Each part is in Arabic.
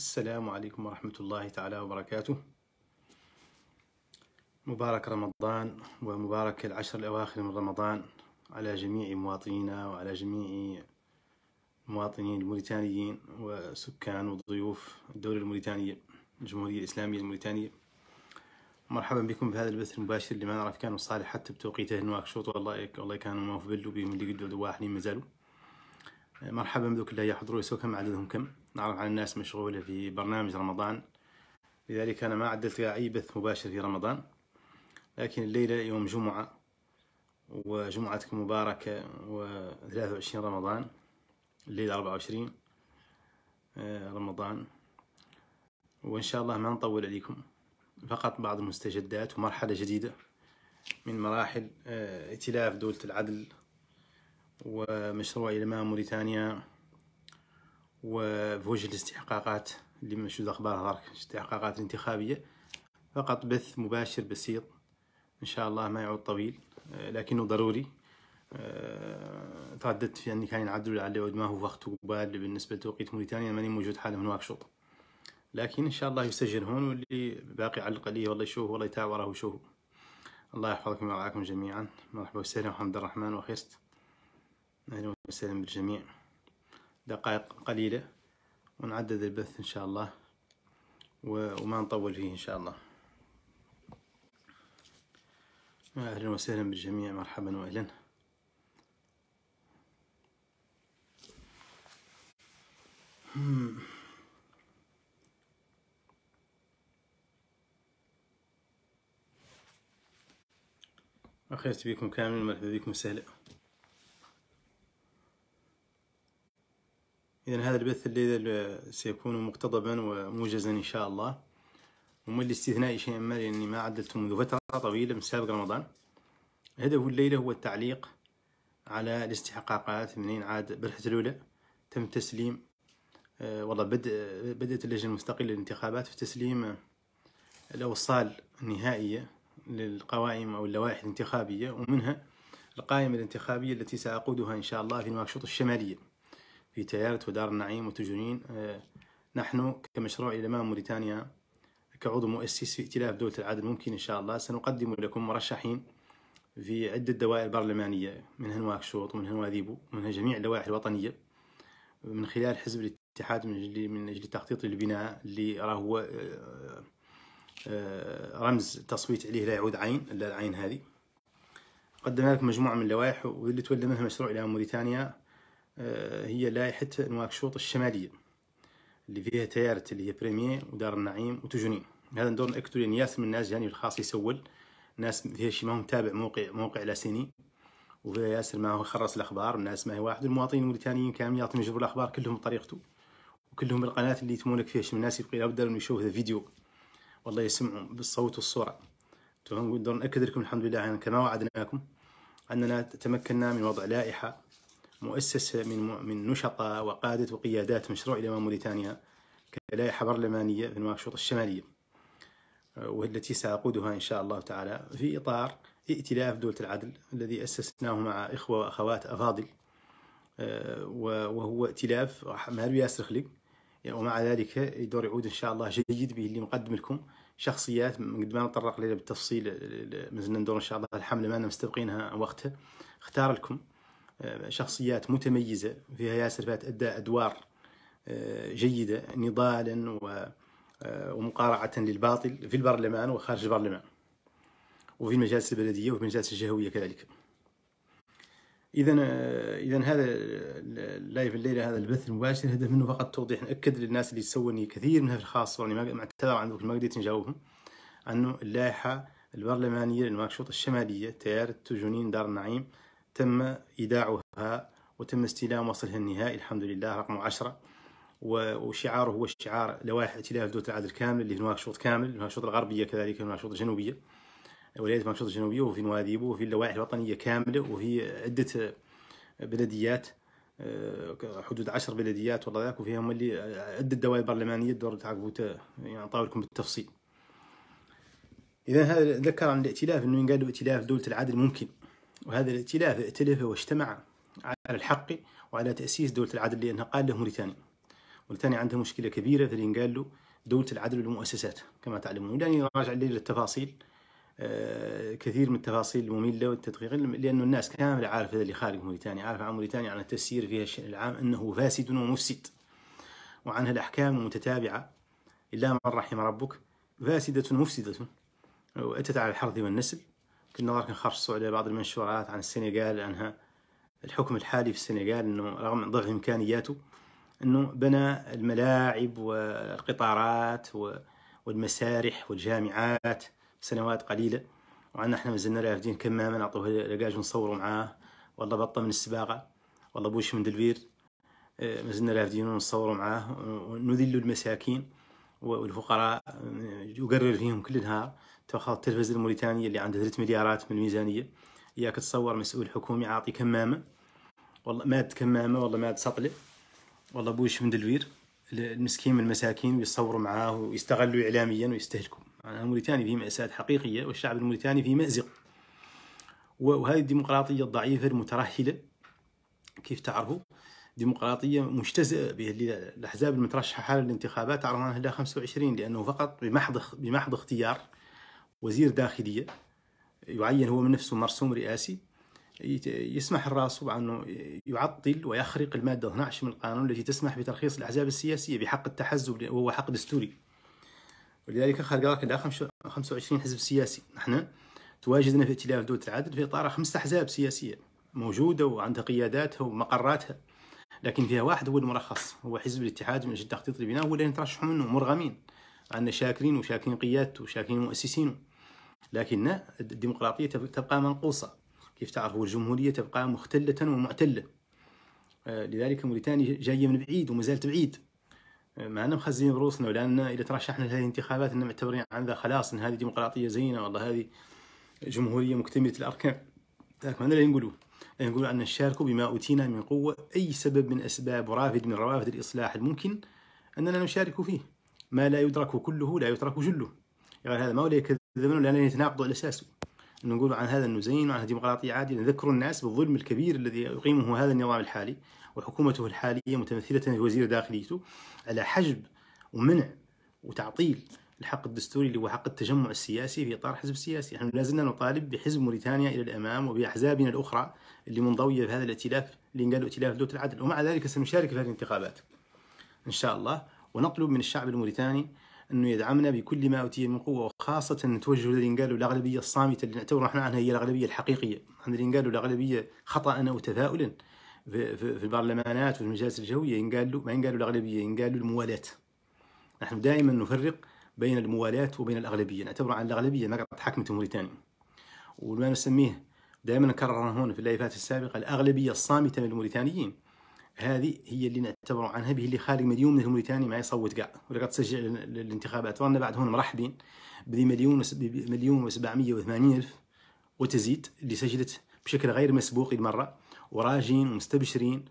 السلام عليكم ورحمة الله تعالى وبركاته مبارك رمضان ومبارك العشر الأواخر من رمضان على جميع مواطنينا وعلى جميع مواطنين الموريتانيين وسكان وضيوف الدولة الموريتانية الجمهورية الإسلامية الموريتانية مرحبا بكم بهذا البث المباشر اللي ما نعرف كانوا صالح حتى بتوقيته شوط والله والله كانوا ما بلو بهم اللي قدوا واحد مازالوا مرحبا بذوك اللي يحضروا سواء كم عددهم كم نعرف عن الناس مشغولة في برنامج رمضان لذلك أنا ما عدلت أي بث مباشر في رمضان لكن الليلة يوم جمعة وجمعتك مباركة و23 رمضان الليلة 24 آه، رمضان وإن شاء الله ما نطول عليكم فقط بعض المستجدات ومرحلة جديدة من مراحل آه، ائتلاف دولة العدل ومشروع إمام موريتانيا وفوج الاستحقاقات اللي منشود اخبار هذاك الاستحقاقات الانتخابية فقط بث مباشر بسيط إن شاء الله ما يعود طويل آه، لكنه ضروري آه، ترددت في أني كان على ود ما هو وقت قبال بالنسبة لتوقيت موريتانيا ماني موجود حالا من واكشوط لكن إن شاء الله يسجل هون واللي باقي على القلية والله يشوفه والله يتابع وراه يشوفه الله يحفظكم ويرعاكم جميعا مرحبا وسهلا محمد الرحمن وخيرت أهلا وسهلا بالجميع دقائق قليلة ونعدد البث إن شاء الله وما نطول فيه إن شاء الله أهلا وسهلا بالجميع مرحبا وأهلا أخيرت بكم كامل مرحبا بكم سهلا إذا هذا البث الليلة سيكون مقتضبا وموجزا إن شاء الله ومن الاستثناء شيئا ما لأني ما عدلت منذ فترة طويلة من سابق رمضان هدف الليلة هو التعليق على الاستحقاقات منين عاد برحة الأولى تم تسليم آه، والله بدء بدأت اللجنة المستقلة للانتخابات في تسليم آه، الأوصال النهائية للقوائم أو اللوائح الانتخابية ومنها القائمة الانتخابية التي سأقودها إن شاء الله في نواكشوط الشمالية في تيارة ودار النعيم وتجرين آه، نحن كمشروع إلماء موريتانيا كعضو مؤسس في ائتلاف دولة العدل ممكن إن شاء الله سنقدم لكم مرشحين في عدة دوائر برلمانية منها نواكشوط ومنها نواذيبو ومنها جميع اللوائح الوطنية من خلال حزب الاتحاد من أجل من أجل تخطيط البناء اللي راه هو آه، آه، رمز تصويت عليه لا يعود عين إلا العين هذه قدمنا لكم مجموعة من اللوائح واللي تولى منها مشروع إلى موريتانيا آه، هي لايحة نواكشوط الشمالية اللي فيها تيارة اللي هي بريمير ودار النعيم وتجنين هذا ندور نأكدو لأن ياسر من الناس جاني الخاص يسول ناس فيها شي ما هم تابع موقع موقع لاسيني وفيها ياسر ما هو يخرص الأخبار الناس ما هي واحد المواطنين الموريتانيين كاملين يعطون يجبروا الأخبار كلهم بطريقته وكلهم بالقناة اللي يتمونك فيها شي من الناس يبقى لابد انه يشوف هذا فيديو والله يسمعوا بالصوت والصورة نقدر نأكد لكم الحمد لله يعني كما وعدناكم أننا تمكنا من وضع لائحة مؤسسة من من نشطاء وقادة وقيادات مشروع الإمام موريتانيا كلايحة برلمانية في نواكشوط الشمالية آه، والتي سأقودها إن شاء الله تعالى في إطار ائتلاف دولة العدل الذي أسسناه مع إخوة وأخوات أفاضل آه، وهو ائتلاف مال ياسر خليق يعني ومع ذلك دور يعود إن شاء الله جيد به اللي مقدم لكم شخصيات قد ما نطرق لها بالتفصيل مازلنا ندور إن شاء الله الحملة ما مستبقينها وقتها اختار لكم شخصيات متميزة فيها ياسر فات أدى أدوار آه، جيدة نضالا آه، ومقارعة للباطل في البرلمان وخارج البرلمان وفي المجالس البلدية وفي المجالس الجهوية كذلك إذا آه، إذا هذا اللايف الليلة هذا البث المباشر هدف منه فقط توضيح نأكد للناس اللي تسولني كثير منها في الخاص وأني يعني ما اعتذر عن ما قدرت نجاوبهم أنه اللائحة البرلمانية لنواكشوط الشمالية تيار التجنين دار النعيم تم إيداعها وتم استلام وصلها النهائي الحمد لله رقم 10 وشعاره هو شعار لوائح ائتلاف دولة العدل كامل اللي في نواكشوط كامل نواكشوط الغربية كذلك في نواكشوط الجنوبية ولاية نواكشوط الجنوبية وفي نواديبو وفي اللوائح الوطنية كاملة وفي عدة آه، بلديات آه، حدود عشر بلديات والله ذاك وفيها اللي عدة دوائر برلمانية الدور تعقبوت يعني طاولكم بالتفصيل إذا هذا ذكر عن الائتلاف أنه قالوا ائتلاف دولة العدل ممكن وهذا الائتلاف ائتلف واجتمع على الحق وعلى تأسيس دولة العدل لأنها قال له موريتانيا موريتانيا عندها مشكلة كبيرة قال له دولة العدل والمؤسسات كما تعلمون لأني راجع للتفاصيل آه، كثير من التفاصيل المملة والتدقيق لأنه الناس كاملة عارف هذا اللي خارج موريتانيا عارف عن موريتانيا عن التسيير فيها الشأن العام أنه فاسد ومفسد وعنها الأحكام المتتابعة إلا من رحم ربك فاسدة مفسدة وأتت على الحرث والنسل كنا غير كنخرصوا على بعض المنشورات عن السنغال عنها الحكم الحالي في السنغال انه رغم ضعف امكانياته انه بنى الملاعب والقطارات والمسارح والجامعات سنوات قليله وعندنا احنا مازلنا رافدين كمامه نعطوه لقاج نصوروا معاه والله بطه من السباقه والله بوش من دلبير إيه، مازلنا رافدين ونصوروا معاه ونذل المساكين والفقراء إيه، يقرر فيهم كل نهار تخاط التلفزة الموريتانية اللي عنده 3 مليارات من الميزانية إياك تصور مسؤول حكومي عاطي كمامة والله ماد كمامة والله ماد سطلة والله بوش من دلوير المسكين من المساكين ويتصوروا معاه ويستغلوا إعلاميا ويستهلكوا يعني موريتانيا في مأساة حقيقية والشعب الموريتاني في مأزق وهذه الديمقراطية الضعيفة المترهلة كيف تعرفوا ديمقراطية مجتزئة به الأحزاب المترشحة للانتخابات تعرض عنها 25 لأنه فقط بمحض بمحض اختيار وزير داخلية يعين هو من نفسه مرسوم رئاسي يسمح الراس بأنه يعطل ويخرق المادة 12 من القانون التي تسمح بترخيص الأحزاب السياسية بحق التحزب وهو حق دستوري ولذلك خرج لك 25 حزب سياسي نحن تواجدنا في ائتلاف دولة العدل في إطار خمسة أحزاب سياسية موجودة وعندها قياداتها ومقراتها لكن فيها واحد هو المرخص هو حزب الاتحاد من أجل تخطيط البناء هو اللي نترشحوا منه مرغمين عندنا شاكرين وشاكرين قيادته وشاكرين مؤسسينه لكن الديمقراطية تبقى منقوصة كيف تعرفوا الجمهورية تبقى مختلة ومعتلة آه، لذلك موريتانيا جاية من بعيد وما زالت بعيد آه، ما أنا مخزين بروسنا ولا أن إذا ترشحنا لهذه الانتخابات أننا معتبرين عندها خلاص أن هذه ديمقراطية زينة والله هذه جمهورية مكتملة الأركان لكن ماذا لا نقولوا أن نشاركوا بما أوتينا من قوة أي سبب من أسباب رافد من روافد الإصلاح الممكن أننا نشارك فيه ما لا يدرك كله لا يترك جله يقال يعني هذا مولى يكذبون لأنهم يتناقضوا الأساس أنه نقول عن هذا أنه زين وعن ديمقراطية عادلة نذكر الناس بالظلم الكبير الذي يقيمه هذا النظام الحالي وحكومته الحالية متمثلة في وزير داخليته على حجب ومنع وتعطيل الحق الدستوري اللي هو حق التجمع السياسي في اطار حزب سياسي، نحن لازلنا نطالب بحزب موريتانيا الى الامام وباحزابنا الاخرى اللي منضويه في هذا الائتلاف اللي قالوا ائتلاف دوله العدل، ومع ذلك سنشارك في هذه الانتخابات. ان شاء الله ونطلب من الشعب الموريتاني انه يدعمنا بكل ما اوتي من قوه وخاصه توجه قالوا الاغلبيه الصامته اللي نعتبر احنا عنها هي الاغلبيه الحقيقيه عند قالوا الاغلبيه خطا او تفاؤلا في, في, البرلمانات وفي المجالس الجويه ينقال له ما ينقال الاغلبيه ينقال الموالاه نحن دائما نفرق بين الموالاة وبين الأغلبية نعتبر عن الأغلبية نقط حكمة موريتانيا وما نسميه دائما نكرر هون في اللايفات السابقة الأغلبية الصامتة من الموريتانيين هذه هي اللي نعتبروا عنها به اللي خارج مليون من الموريتاني ما يصوت كاع ولا تسجل الانتخابات رانا بعد هون مرحبين بدي مليون مليون و780 الف وتزيد اللي سجلت بشكل غير مسبوق المره وراجين ومستبشرين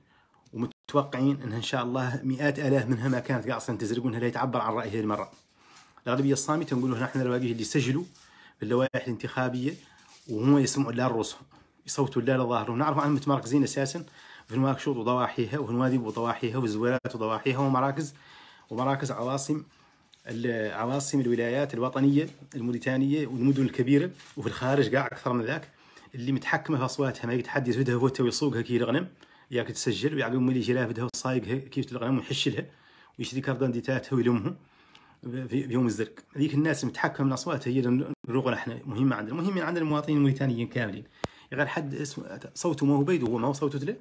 ومتوقعين انها ان شاء الله مئات الاف منها ما كانت قاعده تزرق وانها لا يتعبر عن رايها المره الاغلبيه الصامته نقولوا نحن الباقي اللي سجلوا اللوائح الانتخابيه وهم يسمعوا لا رؤوسهم يصوتوا لا لظاهرهم نعرف انهم متمركزين اساسا في نواكشوط وضواحيها وفي نواديب وضواحيها وزويلات وضواحيها ومراكز ومراكز عواصم عواصم الولايات الوطنية الموريتانية والمدن الكبيرة وفي الخارج كاع أكثر من ذاك اللي متحكمة في أصواتها ما يقعد حد يسودها هو كي الغنم ياك تسجل ويعقب ملي يجي لافدها وصايقها كيف الغنم ويحشلها ويشري كاردان ديتاتها ويلمهم في يوم الزرق هذيك الناس المتحكمة من أصواتها هي الرغوة احنا مهمة عندنا المهمة عندنا المواطنين الموريتانيين كاملين يعني غير حد صوته ما هو بيد هو ما هو صوته تله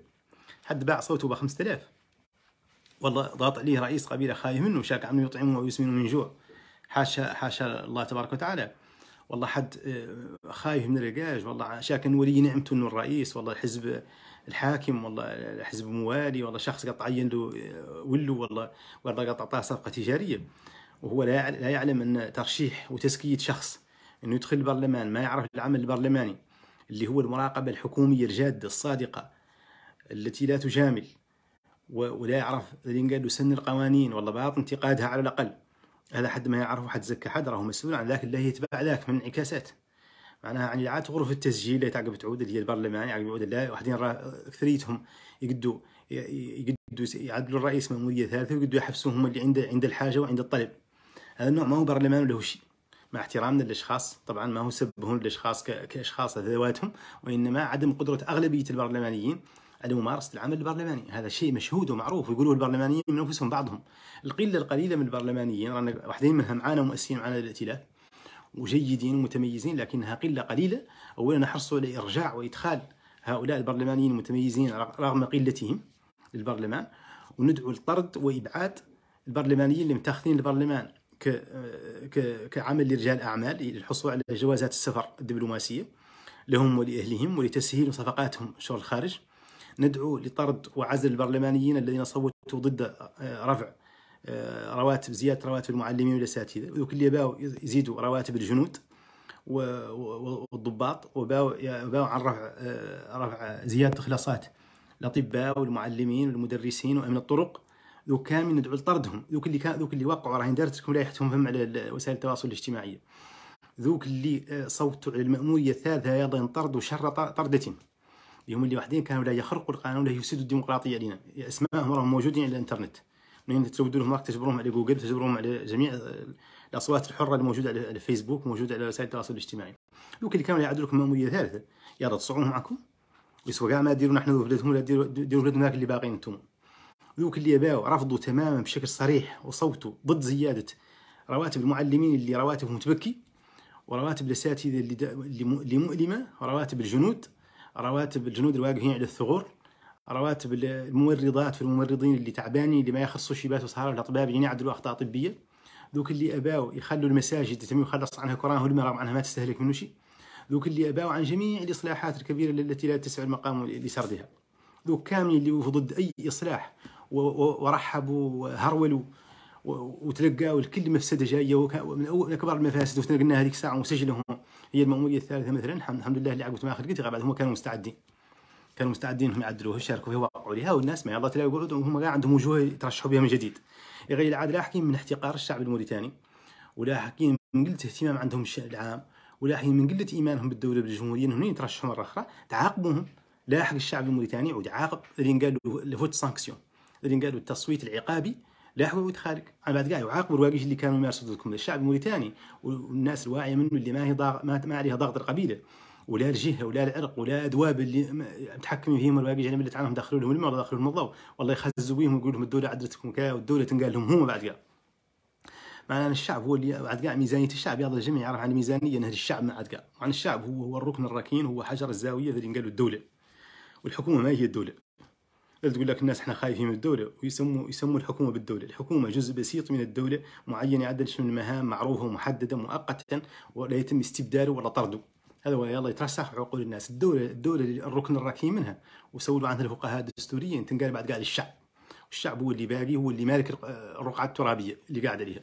حد باع صوته ب 5000 والله ضاط عليه رئيس قبيله خايف منه شاك عنه يطعمه ويسمنه من جوع حاشا حاشا الله تبارك وتعالى والله حد آه، خايف من الرقاج والله شاك انه ولي نعمته انه الرئيس والله الحزب الحاكم والله الحزب موالي والله شخص قد عين له آه، ولو والله والله قد اعطاه صفقه تجاريه وهو لا لا يعلم ان ترشيح وتزكيه شخص انه يدخل البرلمان ما يعرف العمل البرلماني اللي هو المراقبه الحكوميه الجاده الصادقه التي لا تجامل ولا يعرف قالوا سن القوانين والله باط انتقادها على الاقل هذا حد ما يعرفه حد زكى حد راهو مسؤول عن ذاك اللي يتبع ذاك من انعكاسات معناها يعني عاد غرف التسجيل اللي تعقب تعود اللي هي البرلمان يعني يعقب تعود لا وحدين راه اكثريتهم يقدوا يقدوا يعدلوا الرئيس ماموريه ثالثه ويقدوا يحبسوه هم اللي عند عند الحاجه وعند الطلب هذا النوع ما هو برلمان ولا هو شيء مع احترامنا للاشخاص طبعا ما هو سبهم للاشخاص كاشخاص ذواتهم وانما عدم قدره اغلبيه البرلمانيين على ممارسه العمل البرلماني هذا شيء مشهود ومعروف ويقولوه البرلمانيين من انفسهم بعضهم القله القليله من البرلمانيين رانا واحدين منها معانا مؤسسين معانا الائتلاف وجيدين ومتميزين لكنها قله قليله اولا نحرصوا على ارجاع وادخال هؤلاء البرلمانيين المتميزين رغم قلتهم للبرلمان وندعو لطرد وابعاد البرلمانيين اللي متاخذين البرلمان ك... كعمل لرجال اعمال للحصول على جوازات السفر الدبلوماسيه لهم ولاهلهم ولتسهيل صفقاتهم شغل الخارج ندعو لطرد وعزل البرلمانيين الذين صوتوا ضد آه، رفع آه، رواتب زياده رواتب المعلمين والاساتذه ذوك اللي باو يزيدوا رواتب الجنود والضباط وباو باو عن رفع آه، رفع زياده اخلاصات الاطباء والمعلمين والمدرسين وامن الطرق ذو كامل ندعو لطردهم ذوك اللي كان ذوك اللي وقعوا راهي دارت لكم لائحتهم فهم على وسائل التواصل الاجتماعي ذوك اللي صوتوا على المأمورية الثالثة أيضا طرد وشرط طردتهم اللي اللي وحدين كانوا لا يخرقوا القانون ولا يفسدوا الديمقراطيه لنا اسمائهم راهم موجودين على الانترنت منين تزودوا لهم تجبرهم على جوجل تجبرهم على جميع آه، الاصوات الحره الموجوده على الفيسبوك موجوده على وسائل التواصل الاجتماعي دوك اللي كانوا يعادوا لكم ماموريه ثالثه يا تصعون معكم يسوى كاع ما ديروا نحن بلادهم ولا ديروا ولادنا اللي باقيين انتم ذوك اللي باو رفضوا تماما بشكل صريح وصوتوا ضد زياده رواتب المعلمين اللي رواتبهم تبكي ورواتب الاساتذه اللي, اللي مؤلمه ورواتب الجنود رواتب الجنود الواقفين على الثغور رواتب الممرضات في الممرضين اللي تعبانين اللي ما يخصوا شيبات وصهارة الأطباء اللي يعني يعدلوا أخطاء طبية ذوك اللي أباو يخلوا المساجد تتم يخلص عنها كرانه المرأة عنها ما تستهلك منه شيء ذوك اللي أباو عن جميع الإصلاحات الكبيرة التي لا تسع المقام لسردها ذوك كاملين اللي ضد أي إصلاح ورحبوا وهرولوا وتلقاوا الكل مفسده جايه من اكبر المفاسد وتنقلنا هذيك الساعه وسجلهم هي المأمورية الثالثة مثلا الحمد لله اللي عقبت ما قلت بعد هم كانوا مستعدين كانوا مستعدين هم يعدلوها يشاركوا فيها وقعوا لها والناس ما يلا تلاقوا هم عندهم وجوه يترشحوا بها من جديد غير العاد لا حكيم من احتقار الشعب الموريتاني ولا حكيم من قله اهتمام عندهم الشأن العام ولا حكيم من قله ايمانهم بالدوله بالجمهوريه انهم يترشحوا مره اخرى تعاقبوهم لاحق الشعب الموريتاني وتعاقب اللي قالوا الفوت سانكسيون اللي قالوا التصويت العقابي لا هو وادخالك على بعد قاعد يعاقب الرواقيش اللي كانوا يمارسوا ضدكم الشعب الموريتاني والناس الواعيه منه اللي ما هي ضاغ... ما... ما عليها ضغط القبيله ولا الجهه ولا العرق ولا ادواب اللي متحكمين فيهم الواقي يعني اللي عنهم دخلوا لهم المرض دخلوا لهم الضوء والله يخزوا بهم ويقول لهم الدوله عدلتكم كذا والدوله تنقال لهم هم بعد قاعد معناها الشعب هو اللي بعد كاع ميزانيه الشعب هذا الجميع يعرف عن الميزانيه نهج الشعب ما عاد كاع عن الشعب هو هو الركن الركين هو حجر الزاويه اللي نقالوا الدوله والحكومه ما هي الدوله تقول لك الناس احنا خايفين من الدوله ويسموا يسموا الحكومه بالدوله، الحكومه جزء بسيط من الدوله معين يعدل من مهام معروفه ومحدده مؤقتا ولا يتم استبداله ولا طرده. هذا هو يلا يترسخ عقول الناس، الدوله الدوله الركن الركين منها وسولوا عنها الفقهاء الدستوريه تنقال بعد قاعد الشعب. الشعب هو اللي باقي هو اللي مالك الرقعه الترابيه اللي قاعد عليها.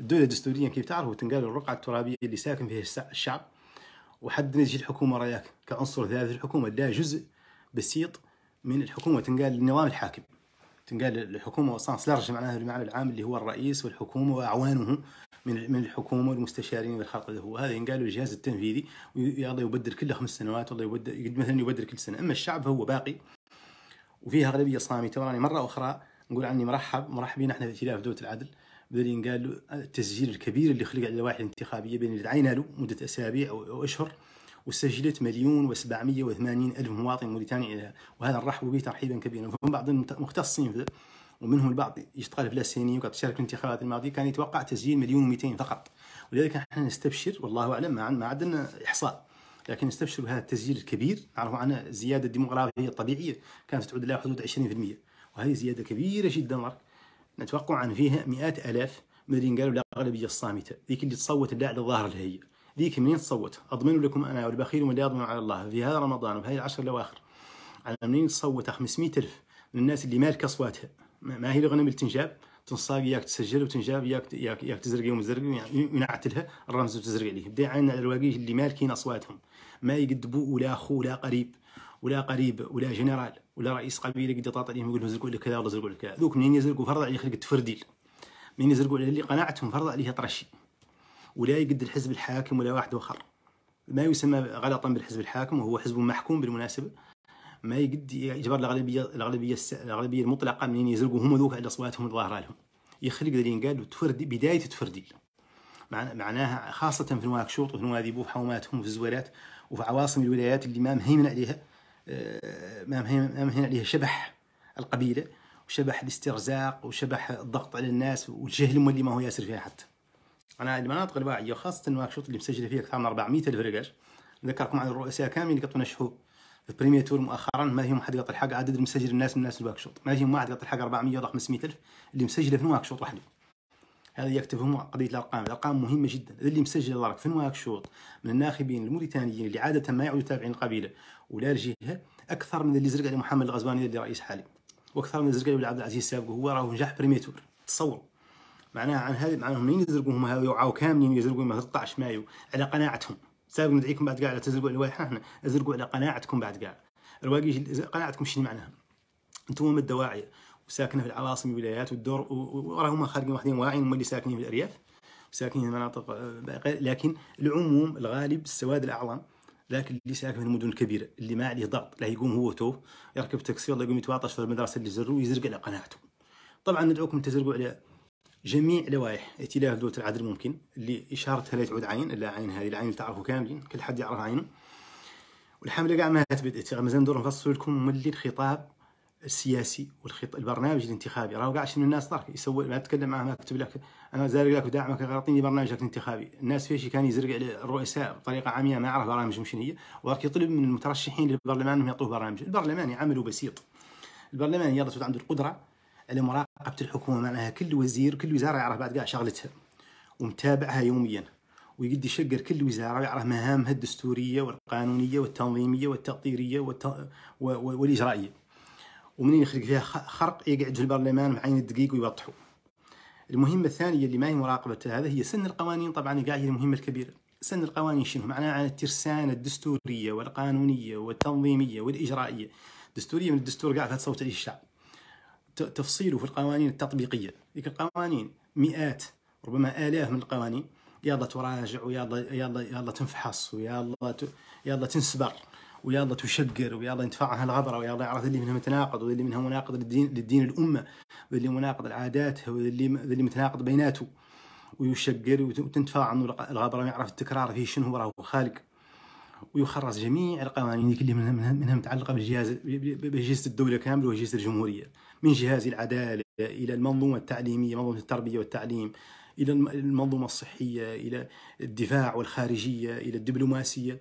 الدوله الدستوريه كيف تعرفوا تنقال الرقعه الترابيه اللي ساكن فيها الشعب وحد نجي الحكومه رايك كعنصر ثالث الحكومه لا جزء بسيط من الحكومه تنقال للنظام الحاكم تنقال الحكومه وصانس لارج معناها بالمعنى العام اللي هو الرئيس والحكومه واعوانه من من الحكومه والمستشارين والخلق اللي هو هذا ينقال الجهاز التنفيذي يلا يبدل كل خمس سنوات والله يبدل مثلا يبدل كل سنه اما الشعب فهو باقي وفيها اغلبيه صامته وراني مره اخرى نقول عني مرحب مرحبين احنا في ائتلاف دوله العدل بدل له التسجيل الكبير اللي خلق على اللوائح الانتخابيه بين اللي تعينا له مده اسابيع او اشهر وسجلت مليون و780 ألف مواطن موريتاني وهذا نرحب به ترحيبا كبيرا فهم بعض المختصين في ومنهم البعض يشتغل لاسيني وقد تشارك في الانتخابات الماضية كان يتوقع تسجيل مليون و200 فقط ولذلك احنا نستبشر والله أعلم ما عندنا إحصاء لكن نستبشر بهذا التسجيل الكبير نعرف عن الزياده الديموغرافية الطبيعية كانت تعود إلى حدود 20% وهذه زيادة كبيرة جدا مارك نتوقع عن فيها مئات ألاف مدرين قالوا الأغلبية الصامتة ذيك اللي تصوت لا على الظاهر الهيئة ذيك منين تصوت اضمن لكم انا والبخيل ولا يضمن على الله في هذا رمضان وفي هذه العشر الاواخر على منين تصوت 500 الف من الناس اللي مالك اصواتها ما هي الغنم اللي تنجاب تنصاق ياك تسجل وتنجاب ياك ياك, ياك تزرقي يعني ينعت لها الرمز وتزرقي عليه بدا عين على الواقيش اللي مالكين اصواتهم ما يقدبوا ولا اخو ولا قريب ولا قريب ولا جنرال ولا رئيس قبيله قد يطاط عليهم يقول زرقوا لك كذا ولا زرقوا لك كذا ذوك منين يزرقوا فرض عليه خلق تفرديل منين يزرقوا على اللي قناعتهم فرض عليه طرشي ولا يقد الحزب الحاكم ولا واحد آخر ما يسمى غلطا بالحزب الحاكم وهو حزب محكوم بالمناسبة ما يقد يجبر الأغلبية الأغلبية الأغلبية المطلقة منين يزرقوا هم ذوك على أصواتهم الظاهرة لهم يخلق اللي قال وتفردي بداية تفردي معناها خاصة في نواكشوط وفي نوادي وفي حوماتهم وفي الزوالات وفي عواصم الولايات اللي ما مهيمن عليها آه، ما مهيمن عليها شبح القبيلة وشبح الاسترزاق وشبح الضغط على الناس والجهل اللي ما هو ياسر فيها حتى انا المناطق الواعيه وخاصه نواكشوط اللي مسجله فيها اكثر من 400 الف رقاش نذكركم عن الرؤساء كاملين اللي قطوا نشحوا في بريمير تور مؤخرا ما فيهم حد قط الحق عدد مسجل الناس من الناس نواكشوط ما فيهم واحد قط الحق 400 ولا 500 الف اللي مسجله في نواكشوط وحده هذا يكتبهم قضية الأرقام، الأرقام مهمة جدا، اللي مسجل الله في نواكشوط من الناخبين الموريتانيين اللي عادة ما يعودوا تابعين القبيلة ولا الجهة أكثر من اللي زرق على محمد الغزواني اللي رئيس حالي، وأكثر من اللي زرق على عبد العزيز السابق وهو راه بريمير تور تصوروا معناها عن هذه معناها منين يزرقون هما هذو يوعاو كاملين يزرقون 13 مايو على قناعتهم سابق ندعيكم بعد كاع على تزرقوا على الواحه احنا ازرقوا على قناعتكم بعد كاع الواقي قناعتكم شنو معناها انتم هما الدواعي وساكنه في العواصم والولايات والدور وراهم خارجين واحدين واعيين هما اللي ساكنين في الارياف ساكنين في مناطق آه، لكن العموم الغالب السواد الاعظم ذاك اللي ساكن في المدن الكبيره اللي ما عليه ضغط لا يقوم هو تو يركب تاكسي ولا يقوم يتواطش في المدرسه اللي زروا يزرق على قناعته طبعا ندعوكم تزرقوا على جميع لوائح ائتلاف دولة العدل الممكن اللي إشارتها لا تعود عين إلا عين هذه العين اللي تعرفه كاملين كل حد يعرف عينه والحملة كاع ما تبدات مازال ندور نفصل لكم ملي الخطاب السياسي والخط البرنامج الانتخابي راهو كاع شنو الناس دارك يسوي ما تتكلم معاه ما تكتب لك انا زارق لك وداعمك غلطيني برنامجك الانتخابي الناس شي كان يزرق على الرؤساء بطريقه عاميه ما يعرف برامجهم شنو هي وراك يطلب من المترشحين للبرلمان انهم يعطوه برامج البرلمان عمله بسيط البرلمان يلا عنده القدره على مراقبه الحكومه معناها كل وزير كل وزاره يعرف بعد كاع شغلتها ومتابعها يوميا ويقد يشقر كل وزاره ويعرف مهامها الدستوريه والقانونيه والتنظيميه والتقديريه والت... و... و... والاجرائيه ومنين يخلق فيها خرق يقعد في البرلمان بعين الدقيق ويوضحوا المهمه الثانيه اللي ما هي مراقبه هذا هي سن القوانين طبعا قاعد هي المهمه الكبيره سن القوانين شنو معناها عن الترسانه الدستوريه والقانونيه والتنظيميه والاجرائيه دستوريه من الدستور قاعد تصوت عليه الشعب تفصيله في القوانين التطبيقية ذيك القوانين مئات ربما آلاف من القوانين يلا تراجع ويلا يلا يلا تنفحص ويلا ت... يلا تنسبر ويلا تشقر ويلا يدفعها الغبره ويلا يعرف اللي منها متناقض واللي منها مناقض للدين للدين الامه واللي مناقض لعاداتها واللي اللي متناقض بيناته ويشقر وتنتفع عنه الغبره ويعرف التكرار فيه شنو هو راه خالق ويخرج جميع القوانين اللي منها, منها متعلقه بجهاز الدوله كامله وجهاز الجمهوريه من جهاز العدالة إلى المنظومة التعليمية منظومة التربية والتعليم إلى المنظومة الصحية إلى الدفاع والخارجية إلى الدبلوماسية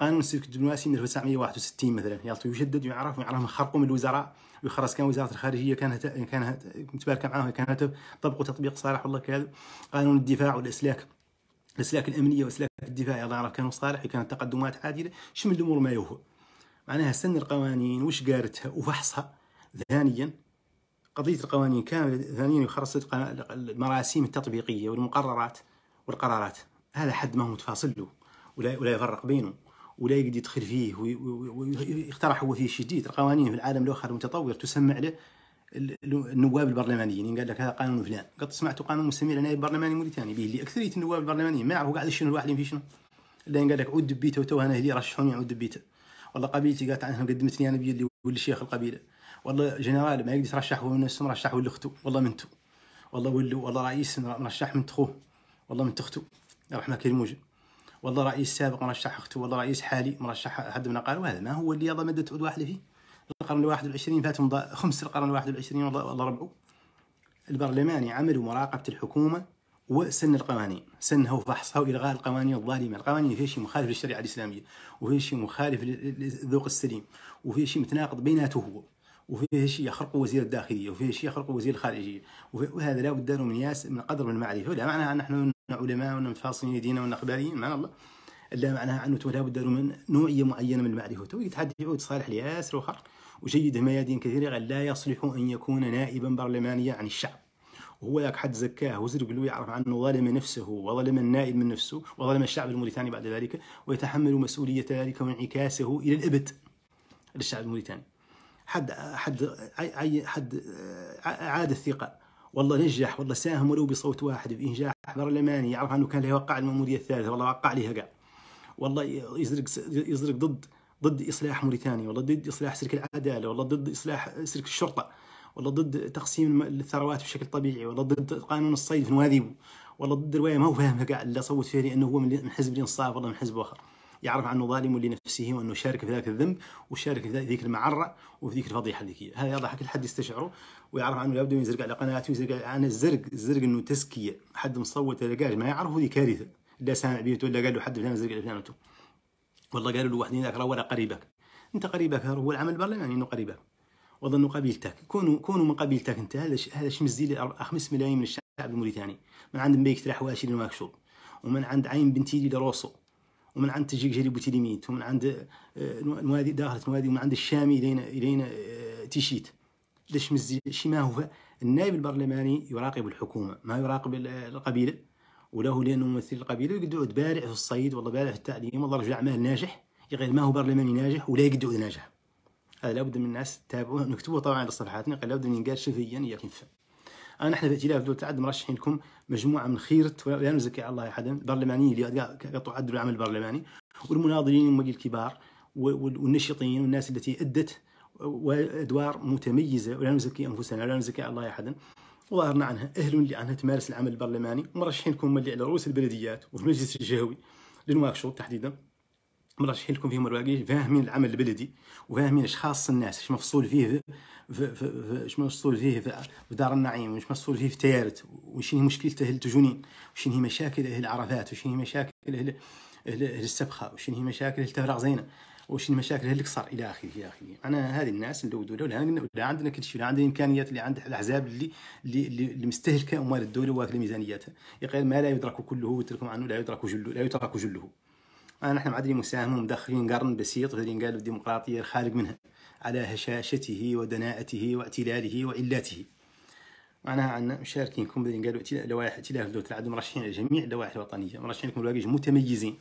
قانون السلك الدبلوماسي من 1961 مثلا يجدد ويعرف ويعرف من خرقوا من الوزراء ويخرس كان وزارة الخارجية كان هت... كان هت... متباركة معاهم كان طبقوا تطبيق صالح والله كذا قانون الدفاع والإسلاك الاسلاك الامنيه واسلاك الدفاع الله يعرف كانوا صالح وكانت تقدمات عادله شمل الامور ما يهوى معناها سن القوانين وش قارتها وفحصها ثانيا قضية القوانين كاملة ثانيا يخرص المراسيم التطبيقية والمقررات والقرارات هذا حد ما هو متفاصل له ولا ولا يفرق بينه ولا يقدر يدخل فيه ويقترح هو فيه شيء جديد القوانين في العالم الاخر المتطور تسمع له النواب البرلمانيين قال لك هذا قانون فلان قد سمعت قانون مسمي لنائب برلماني موريتاني به اللي اكثريه النواب البرلمانيين ما يعرفوا قاعد شنو الواحد في شنو اللي قال لك عود دبيته وتو انا هدي رشحوني عود دبيته والله قبيلتي قالت عنها قدمتني انا بي اللي ولي شيخ القبيله والله جنرال ما يقدر يرشح هو نفسه مرشح ولا اخته والله منتو والله ولو والله رئيس مرشح من تخوه والله من اخته رحمه كريم موجب والله رئيس سابق مرشح اخته والله رئيس حالي مرشح حد من قال هذا ما هو اللي يلا مدة عود واحده فيه القرن الواحد والعشرين فاتهم خمس القرن الواحد والعشرين والله, والله ربعه البرلماني عمل مراقبة الحكومة وسن القوانين سنها وفحصها والغاء القوانين الظالمه القوانين فيها شيء مخالف للشريعه الاسلاميه وفيها شيء مخالف للذوق السليم وفيها شيء متناقض بيناته هو وفيه شيء يخرق وزير الداخليه وفيه شيء يخرق وزير الخارجيه وهذا لا بد من ياس من قدر من المعرفه لا معناها ان نحن علماء ونفاصلين دينا اخباريين ما الله لا معناها انه لا بد من نوعيه معينه من المعرفه تو يتحدث يعود صالح لياسر وخرق وجيد ميادين كثيره لا يصلح ان يكون نائبا برلمانيا عن الشعب وهو ذاك حد زكاه وزير قلوي يعرف عنه ظلم نفسه وظلم النائب من نفسه وظلم الشعب الموريتاني بعد ذلك ويتحمل مسؤولية ذلك وانعكاسه إلى الأبد للشعب الموريتاني حد حد اي حد اعاد الثقه والله نجح والله ساهم ولو بصوت واحد بانجاح برلماني يعرف انه كان له وقع المأموريه الثالثه والله وقع لي قال والله يزرق يزرق ضد ضد اصلاح موريتانيا والله ضد اصلاح سلك العداله والله ضد اصلاح سلك الشرطه والله ضد تقسيم الثروات بشكل طبيعي والله ضد قانون الصيد في نواذيبه والله ضد روايه ما هو فاهمها قاعد لا صوت فيها لانه هو من حزب الانصاف والله من حزب اخر يعرف عنه ظالم لنفسه وانه شارك في ذلك الذنب وشارك في ذيك المعره وفي ذيك الفضيحه اللي هذا يضحك كل حد يستشعره ويعرف عنه لابد من يزرق على قناته ويزرق على الزرق الزرق انه تزكيه حد مصوت قال ما يعرفه ذي كارثه لا سامع بيته ولا قال له حد فلان زرق فلانته والله قالوا له واحد ذاك ولا قريبك انت قريبك هو العمل البرلماني يعني انه قريبك وظنوا قبيلتك كونوا كونوا من قبيلتك انت هذا هذا شمزي 5 ملايين من الشعب الموريتاني من عند مبيك ترى حواشي لماكشوط ومن عند عين بنتي لروسو ومن عند تجيك جريب وتليميت ومن عند آه، نوادي داخلة نوادي ومن عند الشامي إلينا إلينا آه، تيشيت ليش مزي شي ما هو النائب البرلماني يراقب الحكومة ما يراقب القبيلة وله لأنه ممثل القبيلة يقدر بارع في الصيد والله بارع في التعليم والله رجل أعمال ناجح يقال ما هو برلماني ناجح ولا يقدر ناجح هذا لابد من الناس تتابعوه نكتبوه طبعا على صفحاتنا لابد من ينقال شفهيا يكفى انا نحن ائتلاف دول تعد مرشحين لكم مجموعه من خيره ولا نزكي على الله احدا برلمانيين اللي قطعوا عدوا العمل البرلماني والمناضلين الكبار والنشطين والناس التي ادت وادوار متميزه ولا نزكي انفسنا ولا نزكي على الله احدا وظهرنا عنها اهل اللي عنها تمارس العمل البرلماني مرشحين لكم اللي على رؤوس البلديات والمجلس الجهوي لنواكشوط تحديدا مرشحين لكم فيهم الواقي فاهمين العمل البلدي وفاهمين اشخاص خاص الناس ايش مفصول فيه في, شنو مسطول فيه في دار النعيم واش مسطول فيه في تيارت وشنو هي مشكلته أهل وشنو هي مشاكل أهل عرفات وش هي مشاكل أهل أهل السبخة وشنو هي مشاكل أهل تفرع زينة وشنو مشاكل اهل القصر الى اخره الى اخره انا هذه الناس اللي دوله ولا, عندنا كل شيء ولا عندنا الامكانيات اللي عند الاحزاب اللي اللي, اللي مستهلكه اموال الدوله واكل ميزانياتها يقال ما لا يدرك كله ويتركم عنه لا يدرك جله لا يترك جله انا نحن معدلين مساهمين مدخلين قرن بسيط وهذين قالوا الديمقراطيه الخارج منها على هشاشته ودناءته واتلاله وعلاته معناها عندنا مشاركينكم بدين قالوا لوائح ائتلاف دوله العدل مرشحين لجميع اللوائح الوطنية مرشحين لكم لواجج متميزين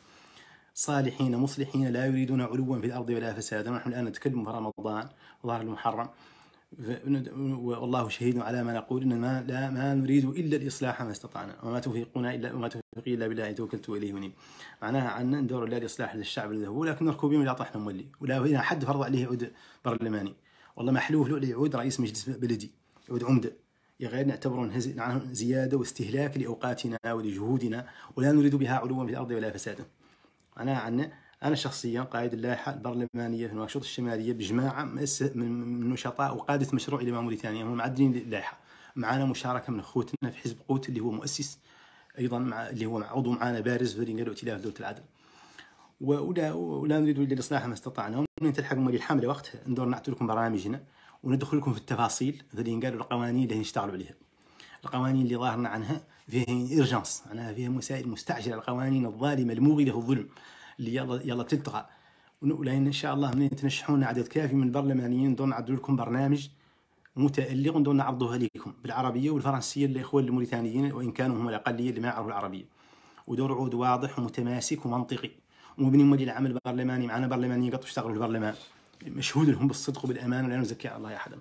صالحين مصلحين لا يريدون علوا في الأرض ولا فسادا ونحن الآن نتكلم في رمضان وظهر المحرم والله شهيد على ما نقول ما لا ما نريد الا الاصلاح ما استطعنا وما توفيقنا الا وما توفيقي الا بالله توكلت اليه مني معناها عندنا ندور لا الاصلاح للشعب اللي هو لكن نركب بهم طحنا مولي ولا هنا حد فرض عليه عود برلماني والله محلوف له يعود رئيس مجلس بلدي يعود عمده يا غير نعتبر نعم زياده واستهلاك لاوقاتنا ولجهودنا ولا نريد بها علوا في الارض ولا فسادا معناها عندنا انا شخصيا قائد اللائحه البرلمانيه في نواكشوط الشماليه بجماعه من نشطاء وقاده مشروع الامام موريتانيا هم معدلين اللائحه معانا مشاركه من اخوتنا في حزب قوت اللي هو مؤسس ايضا مع اللي هو عضو معنا بارز في ائتلاف الائتلاف دوله العدل ولا ولا نريد الا الاصلاح ما استطعنا ومن تلحق مولي الحمله وقتها ندور نعطي لكم برامجنا وندخل لكم في التفاصيل اللي قالوا القوانين اللي نشتغلوا عليها القوانين اللي ظاهرنا عنها فيها ايرجانس معناها فيها مسائل مستعجله القوانين الظالمه الموغله الظلم اللي يلا يلا تلتقى ولان ان شاء الله منين تنشحون عدد كافي من البرلمانيين دون نعدو لكم برنامج متألق دون نعرضوها لكم بالعربيه والفرنسيه للاخوه الموريتانيين وان كانوا هم الاقليه اللي ما يعرفوا العربيه ودور عود واضح ومتماسك ومنطقي ومبني مولي العمل البرلماني معنا برلمانيين قط يشتغلوا في البرلمان مشهود لهم بالصدق وبالامانه لا نزكي على الله احدا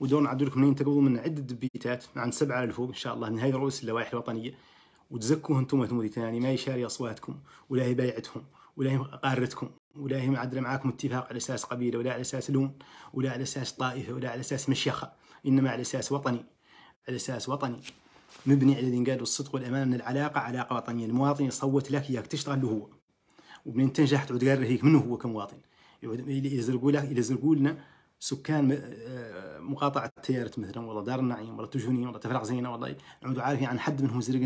ودور نعدو لكم منين تقبضوا من عده بيتات عن سبعه لفوق ان شاء الله من هذه رؤوس اللوائح الوطنيه وتزكوا انتم موريتاني ما يشاري اصواتكم ولا هي بايعتهم ولا هي قارتكم ولا هي معدله معاكم اتفاق على اساس قبيله ولا على اساس لون ولا على اساس طائفه ولا على اساس مشيخه انما على اساس وطني على اساس وطني مبني على الانقاد والصدق والامان ان العلاقه علاقه وطنيه المواطن يصوت لك اياك تشتغل له هو ومن تنجح تعود قال هيك منه هو كمواطن يزرقوا لك يزرقوا لنا سكان آه، مقاطعه تيارت مثلا والله دار النعيم والله تجوني والله تفرق زينه والله نعود عارفين عن حد منهم زرق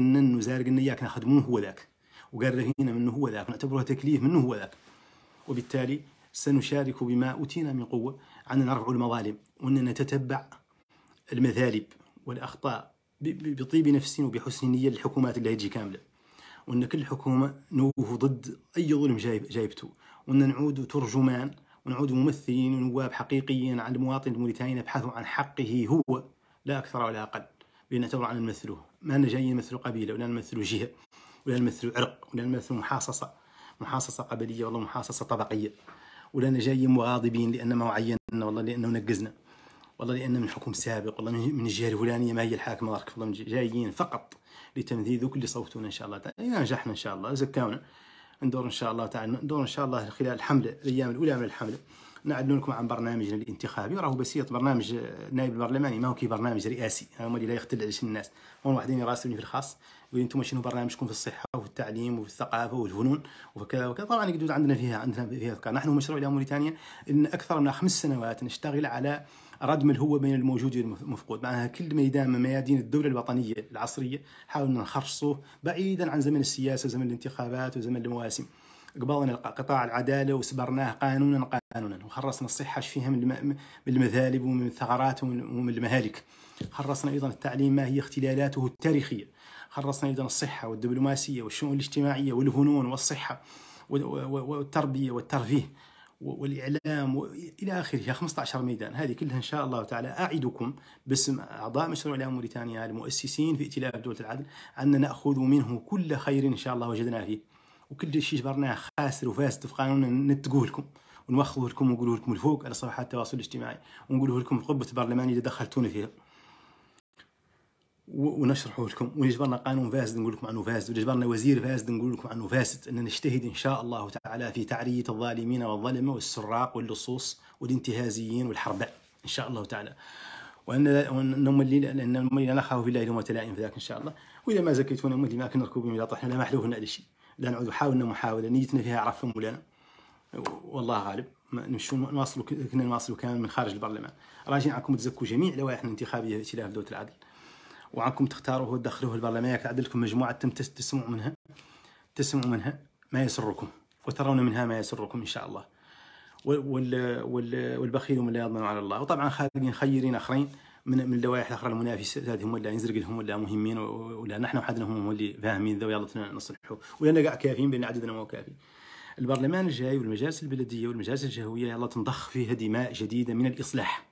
لنا ياك زارق نخدموه هو ذاك وقال رهينة منه هو ذاك نعتبرها تكليف منه هو ذاك وبالتالي سنشارك بما أوتينا من قوة عن نرفع المظالم وأن نتتبع المذالب والأخطاء بطيب نفس وبحسن نية للحكومات اللي هيجي كاملة وأن كل حكومة نوقف ضد أي ظلم جايب جايبته وأن نعود ترجمان ونعود ممثلين ونواب حقيقيين عن المواطن الموريتاني نبحث عن حقه هو لا أكثر ولا أقل بنعتبر عن نمثله ما نجاي جايين نمثل قبيلة ولا نمثل جهة ولا نمثلوا عرق ولا نمثلوا محاصصه محاصصه قبليه ولا محاصصه طبقيه ولا جايين مغاضبين لان ما عيننا والله لانه نقزنا والله لان من حكم سابق والله من الجهه الفلانيه ما هي الحاكمه الله والله جايين فقط لتمثيل ذوك اللي صوتونا ان شاء الله تعالى اذا نجحنا ان شاء الله زكاونا ندور ان شاء الله تعالى ندور ان شاء الله خلال الحمله الايام الاولى من الحمله نعدل لكم عن برنامجنا الانتخابي راهو بسيط برنامج نائب البرلماني ما هو كي برنامج رئاسي هما اللي لا يختل عليه الناس هما واحدين يراسلوني في الخاص يقول انتم شنو برنامجكم في الصحه وفي التعليم وفي الثقافه والفنون وكذا وكذا طبعا الجدود عندنا فيها عندنا فيها افكار نحن مشروع الى موريتانيا ان اكثر من خمس سنوات نشتغل على ردم الهوة بين الموجود والمفقود معناها كل ميدان من ميادين الدولة الوطنية العصرية حاولنا نخرصوه بعيدا عن زمن السياسة وزمن الانتخابات وزمن المواسم قبلنا قطاع العداله وسبرناه قانونا قانونا وخرصنا الصحه فيها من المذالب ومن الثغرات ومن المهالك خرصنا ايضا التعليم ما هي اختلالاته التاريخيه خرصنا ايضا الصحه والدبلوماسيه والشؤون الاجتماعيه والفنون والصحه والتربيه والترفيه والاعلام الى اخره 15 ميدان هذه كلها ان شاء الله تعالى اعدكم باسم اعضاء مشروع اعلام موريتانيا المؤسسين في ائتلاف دوله العدل ان ناخذ منه كل خير ان شاء الله وجدنا فيه وكل شيء جبرناه خاسر وفاسد في قانون نتقول لكم ونوخوه لكم ونقولوه لكم الفوق على صفحات التواصل الاجتماعي ونقولوه لكم القبة البرلمانية اللي دخلتونا فيها ونشرحه لكم ويجبرنا قانون فاسد نقول لكم عنه فاسد ويجبرنا وزير فاسد نقول لكم عنه فاسد ان نجتهد ان شاء الله تعالى في تعريه الظالمين والظلمه والسراق واللصوص والانتهازيين والحرباء ان شاء الله تعالى وان انهم اللي ان لا نخاف الله لهم تلائم في ذاك ان شاء الله واذا ما زكيتونا ما كنا ركوبين اذا طحنا لا محلوف لنا شيء لا نعود حاولنا محاوله نيتنا فيها عرفهم مولانا والله غالب نمشوا نواصلوا كنا نواصلوا كامل من خارج البرلمان راجعين عنكم تزكوا جميع لوائحنا الانتخابيه ائتلاف دوله العدل وعنكم تختاروه وتدخلوه البرلمان يعد لكم مجموعه تم تسمعوا منها تسمعوا منها ما يسركم وترون منها ما يسركم ان شاء الله والبخيل من لا يضمن على الله وطبعا خارجين خيرين اخرين من من اللوائح الاخرى المنافسه هم اللي ينزرق لهم ولا مهمين ولا نحن وحدنا هم اللي فاهمين ذو ويلا نصلحوا ولنا كاع كافيين بين عددنا ما هو كافي البرلمان الجاي والمجالس البلديه والمجالس الجهويه يلا تنضخ فيها دماء جديده من الاصلاح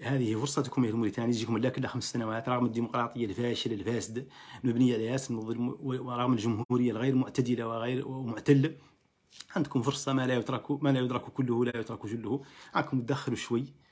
هذه فرصتكم يا الموريتاني تجيكم لا كل خمس سنوات رغم الديمقراطيه الفاشله الفاسده المبنيه على ياس المظلم ورغم الجمهوريه الغير معتدله وغير معتله عندكم فرصه ما لا يدرك ما لا يدرك كله لا يترك جله عندكم تدخلوا شوي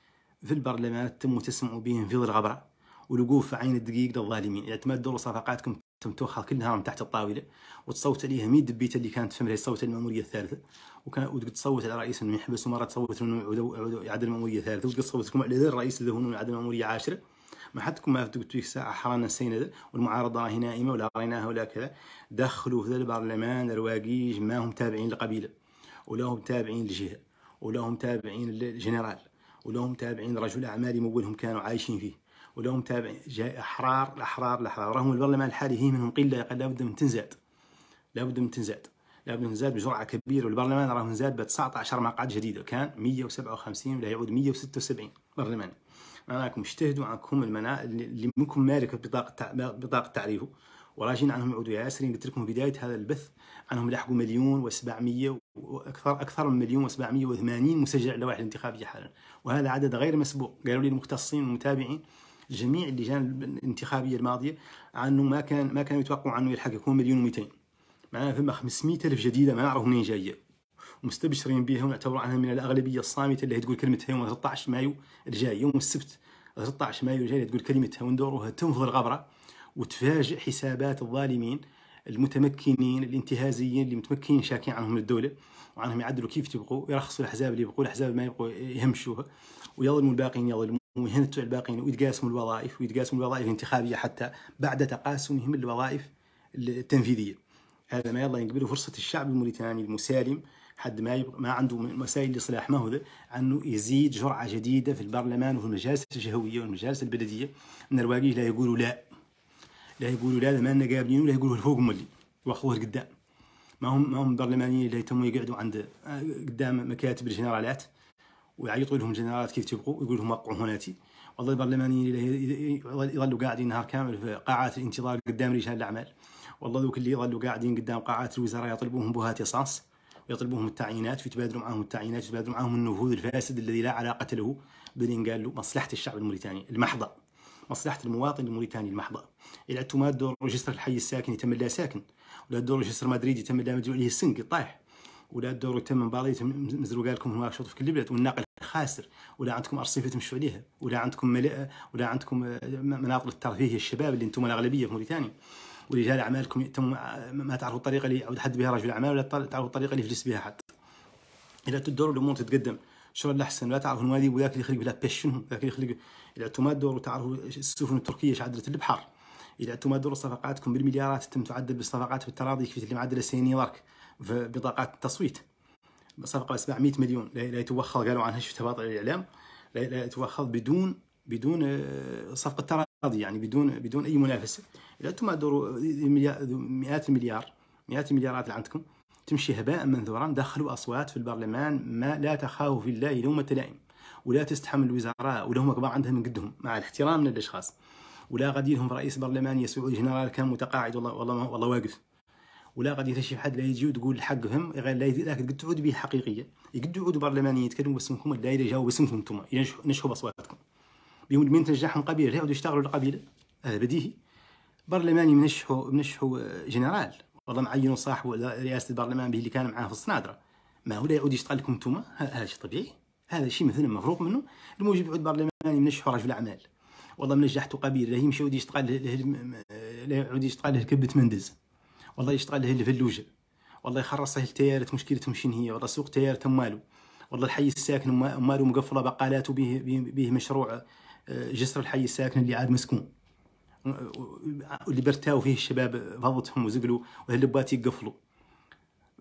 في البرلمان تم تسمعوا بهم في الغبرة والوقوف عين الدقيق للظالمين إذا تمدوا صفقاتكم تم كل نهار من تحت الطاولة وتصوت عليها مية دبيتة اللي كانت في صوت المأمورية الثالثة وكان وتصوت على رئيس انه يحبس ومرة تصوت انه يعدل المأمورية الثالثة وتقد لكم على الرئيس اللي هو يعدل المأمورية عاشرة ما حدكم ما تقول فيك ساعة حرانا السينة والمعارضة راهي نائمة ولا رأيناها ولا كذا دخلوا في البرلمان رواقيج ما هم تابعين لقبيلة ولا هم تابعين لجهة ولا هم تابعين للجنرال ولهم متابعين رجل أعمال مولهم كانوا عايشين فيه ولهم متابعين جاء أحرار الأحرار الأحرار رغم البرلمان الحالي هي منهم قلة لابد من تنزاد لابد من تنزاد لابد من تنزاد بجرعه كبيره والبرلمان راه انزاد ب 19 مقعد جديده كان 157 لا يعود 176 برلماني معناكم اجتهدوا عنكم المناء اللي منكم مالك بطاقه بطاقه تعريفه وراجين عنهم يعودوا ياسرين قلت لكم بدايه هذا البث عنهم لحقوا مليون و700 واكثر اكثر من مليون و780 مسجل على لوائح الانتخابيه حالا وهذا عدد غير مسبوق قالوا لي المختصين والمتابعين جميع اللجان الانتخابيه الماضيه عنه ما كان ما كانوا يتوقعوا عنه يلحق يكون مليون و200 معناها فما 500 الف جديده ما نعرف منين جايه ومستبشرين بها ونعتبر عنها من الاغلبيه الصامته اللي هي تقول كلمتها يوم 13 مايو الجاي يوم السبت 13 مايو الجاي تقول كلمتها وندوروها تنفض الغبره وتفاجئ حسابات الظالمين المتمكنين الانتهازيين اللي متمكنين شاكين عنهم الدوله وعنهم يعدلوا كيف تبقوا يرخصوا الاحزاب اللي يبقوا الاحزاب ما يبقوا يهمشوها ويظلموا الباقيين يظلموا ويهنتوا الباقيين ويتقاسموا الوظائف ويتقاسموا الوظائف الانتخابيه حتى بعد تقاسمهم الوظائف التنفيذيه هذا ما يلا ينقبله فرصه الشعب الموريتاني المسالم حد ما يبقى ما عنده مسائل لصلاح ما ذا انه يزيد جرعه جديده في البرلمان وفي المجالس الجهويه والمجالس البلديه من الواقع لا يقولوا لا لا يقولوا لا مالنا قابلين ولا يقولوا الفوق مولي واخوه قدام ما هم ما هم برلمانيين اللي يتموا يقعدوا عند آه، قدام مكاتب الجنرالات ويعيطوا لهم جنرالات كيف تبقوا يقول لهم وقعوا هناتي والله البرلمانيين اللي يظلوا قاعدين نهار كامل في قاعات الانتظار قدام رجال الاعمال والله ذوك اللي يظلوا قاعدين قدام قاعات الوزراء يطلبوهم بهات يصاص ويطلبوهم التعيينات ويتبادلوا معهم التعيينات ويتبادلوا معهم النفوذ الفاسد الذي لا علاقه له بين قال له مصلحه الشعب الموريتاني المحضه مصلحه المواطن الموريتاني المحضه الى تما دور ريجستر الحي الساكن يتم لا ساكن ولا دور ريجستر مدريد لا مدريد عليه السنق طايح ولا دور يتم مباضي مزروقه لكم شوط في كل البلاد والناقل خاسر ولا عندكم ارصفه تمشوا عليها ولا عندكم ملأ ولا عندكم آه، مناطق الترفيه الشباب اللي انتم الاغلبيه في موريتانيا ورجال اعمالكم يتم ما تعرفوا الطريقه اللي يعود حد بها رجل اعمال ولا تعرفوا الطريقه اللي يجلس بها حد الى تدور الامور تتقدم شو الاحسن لا تعرفوا الماضي وذاك اللي يخلق بلا بيش شنو ذاك اللي يخلق إلى دور تعرفوا السفن التركية شعدرة البحر إلى دور صفقاتكم بالمليارات تم تعدل بالصفقات في التراضي كيف اللي معدلة نيويورك في بطاقات التصويت صفقة 700 مليون لا يتوخر قالوا عنها شفتها بطل الإعلام لا يتوخر بدون بدون آه، صفقة تراضي يعني بدون بدون أي منافسة إذا أنتم دور آه، مئات المليار مئات المليارات اللي عندكم تمشي هباء منثورا دخلوا أصوات في البرلمان ما لا تخاف في الله لومة لائم ولا تستحمل الوزراء ولا هما كبار عندهم قدهم مع الاحترام للاشخاص ولا غادي لهم رئيس برلمان يسوع جنرال كان متقاعد والله والله والله واقف ولا غادي تشوف حد لا يجي وتقول حقهم غير لا يدير قد تعود به حقيقيه قد تعود برلمانيه يتكلموا باسمكم لا يجاوبوا باسمكم انتم ينشحوا باصواتكم بيوم من تنجحهم قبيله يعودوا يشتغلوا القبيله آه، هذا بديهي برلماني منشحوا منشحوا آه، جنرال والله معينوا صاحبه رئاسه البرلمان به اللي كان معاه في الصنادره ما هو لا يعود يشتغل لكم انتم هذا شيء طبيعي هذا الشيء مثلا مفروغ منه الموجب يعود برلماني من الحراج في الأعمال والله من نجحته قبيل راه يمشي يعود يشتغل لا يعود يشتغل له كبة مندز والله يشتغل له الفلوجة والله يخرص له التيارات مشكلتهم شنو هي والله سوق تيارتهم مالو والله الحي الساكن مالو مقفله بقالاته به, به, مشروع آه، جسر الحي الساكن اللي عاد مسكون اللي برتاو فيه الشباب فضتهم وزقلوا واهل يقفلوا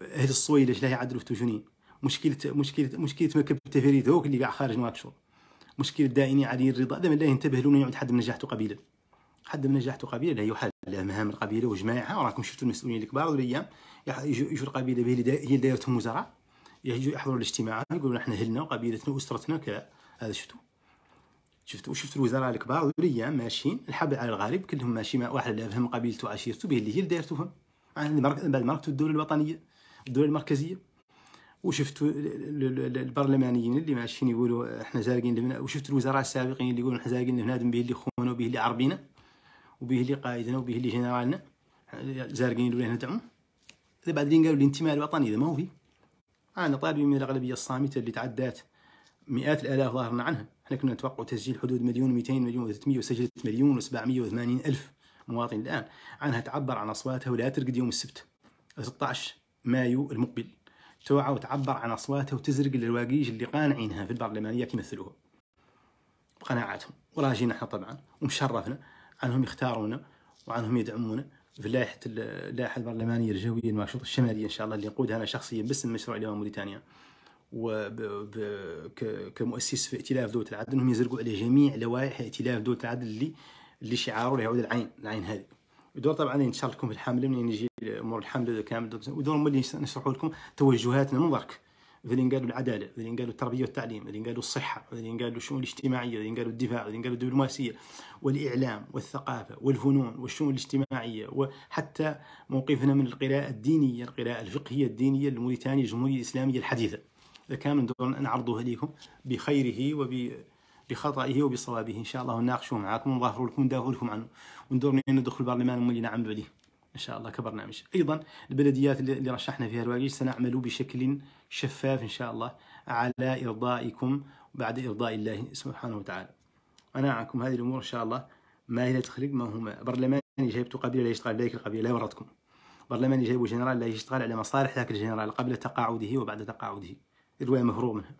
اهل الصويلة لا يعدلوا في تجنين مشكله مشكله مشكله مركب التفريد هوك اللي كاع خارج نواكشور مشكله الدائني علي الرضا دائما لا ينتبه لون يعود حد من نجاحته قبيلا حد من نجاحته قبيلا لا يحل مهام القبيله وجماعها وراكم شفتوا المسؤولين الكبار الايام يجوا القبيله هي اللي دايرتهم وزراء يجوا يحضروا الاجتماعات يقولوا احنا هلنا وقبيلتنا واسرتنا كذا هذا شفتوا شفتوا شفتوا الوزراء الكبار الايام ماشيين الحبل على الغالب كلهم ماشي مع واحد اللي فهم قبيلته وعشيرته به اللي هي اللي دايرتهم بعد مركز الدوله الوطنيه الدوله المركزيه وشفت البرلمانيين اللي ماشيين يقولوا احنا زارقين لهنا وشفت الوزراء السابقين اللي يقولوا احنا زارقين لهنادم به اللي خونا وبه اللي عربينا وبه اللي قائدنا وبه اللي جنرالنا زارقين له ندعمه هذا بعدين قالوا الانتماء الوطني اذا ما هو فيه انا طالبي من الاغلبيه الصامته اللي تعدات مئات الالاف ظاهرنا عنها احنا كنا نتوقع تسجيل حدود مليون و200 مليون و300 وسجلت مليون و780 الف مواطن الان عنها تعبر عن اصواتها ولا ترقد يوم السبت 16 مايو المقبل توعى وتعبر عن اصواتها وتزرق للواقيج اللي قانعينها في البرلمانيه كيمثلوها بقناعاتهم وراجينا احنا طبعا ومشرفنا عنهم يختارونا وعنهم يدعمونا في لائحه اللائحه البرلمانيه الجويه المشروط الشماليه ان شاء الله اللي يقودها انا شخصيا باسم مشروع اليوم موريتانيا وكمؤسس في ائتلاف دوله العدل انهم يزرقوا على جميع لوائح ائتلاف دوله العدل اللي اللي شعاره يعود العين العين هذه ودور طبعا نشر لكم الحمله منين يجي امور الحمله كامل ودور ملي اللي نشرحوا لكم توجهاتنا من برك اللي قالوا العداله اللي قالوا التربيه والتعليم اللي قالوا الصحه اللي قالوا الشؤون الاجتماعيه اللي قالوا الدفاع اللي قالوا الدبلوماسيه والاعلام والثقافه والفنون والشؤون الاجتماعيه وحتى موقفنا من القراءه الدينيه القراءه الفقهيه الدينيه لموريتانيا الجمهوريه الاسلاميه الحديثه كامل ندور نعرضوها لكم بخيره وب بخطئه وبصوابه ان شاء الله نناقشه معكم ونظهر لكم وندافع لكم عنه وندور ندخل البرلمان ونولي نعمل عليه ان شاء الله كبرنامج ايضا البلديات اللي رشحنا فيها الواجب سنعمل بشكل شفاف ان شاء الله على ارضائكم بعد ارضاء الله سبحانه وتعالى انا معكم هذه الامور ان شاء الله ما هي لا تخرج ما هما برلماني جايبته قبيله لا يشتغل ذلك القبيله لا يوردكم برلماني جايبه جنرال لا يشتغل على مصالح ذاك الجنرال قبل تقاعده وبعد تقاعده الروايه مفروغ منها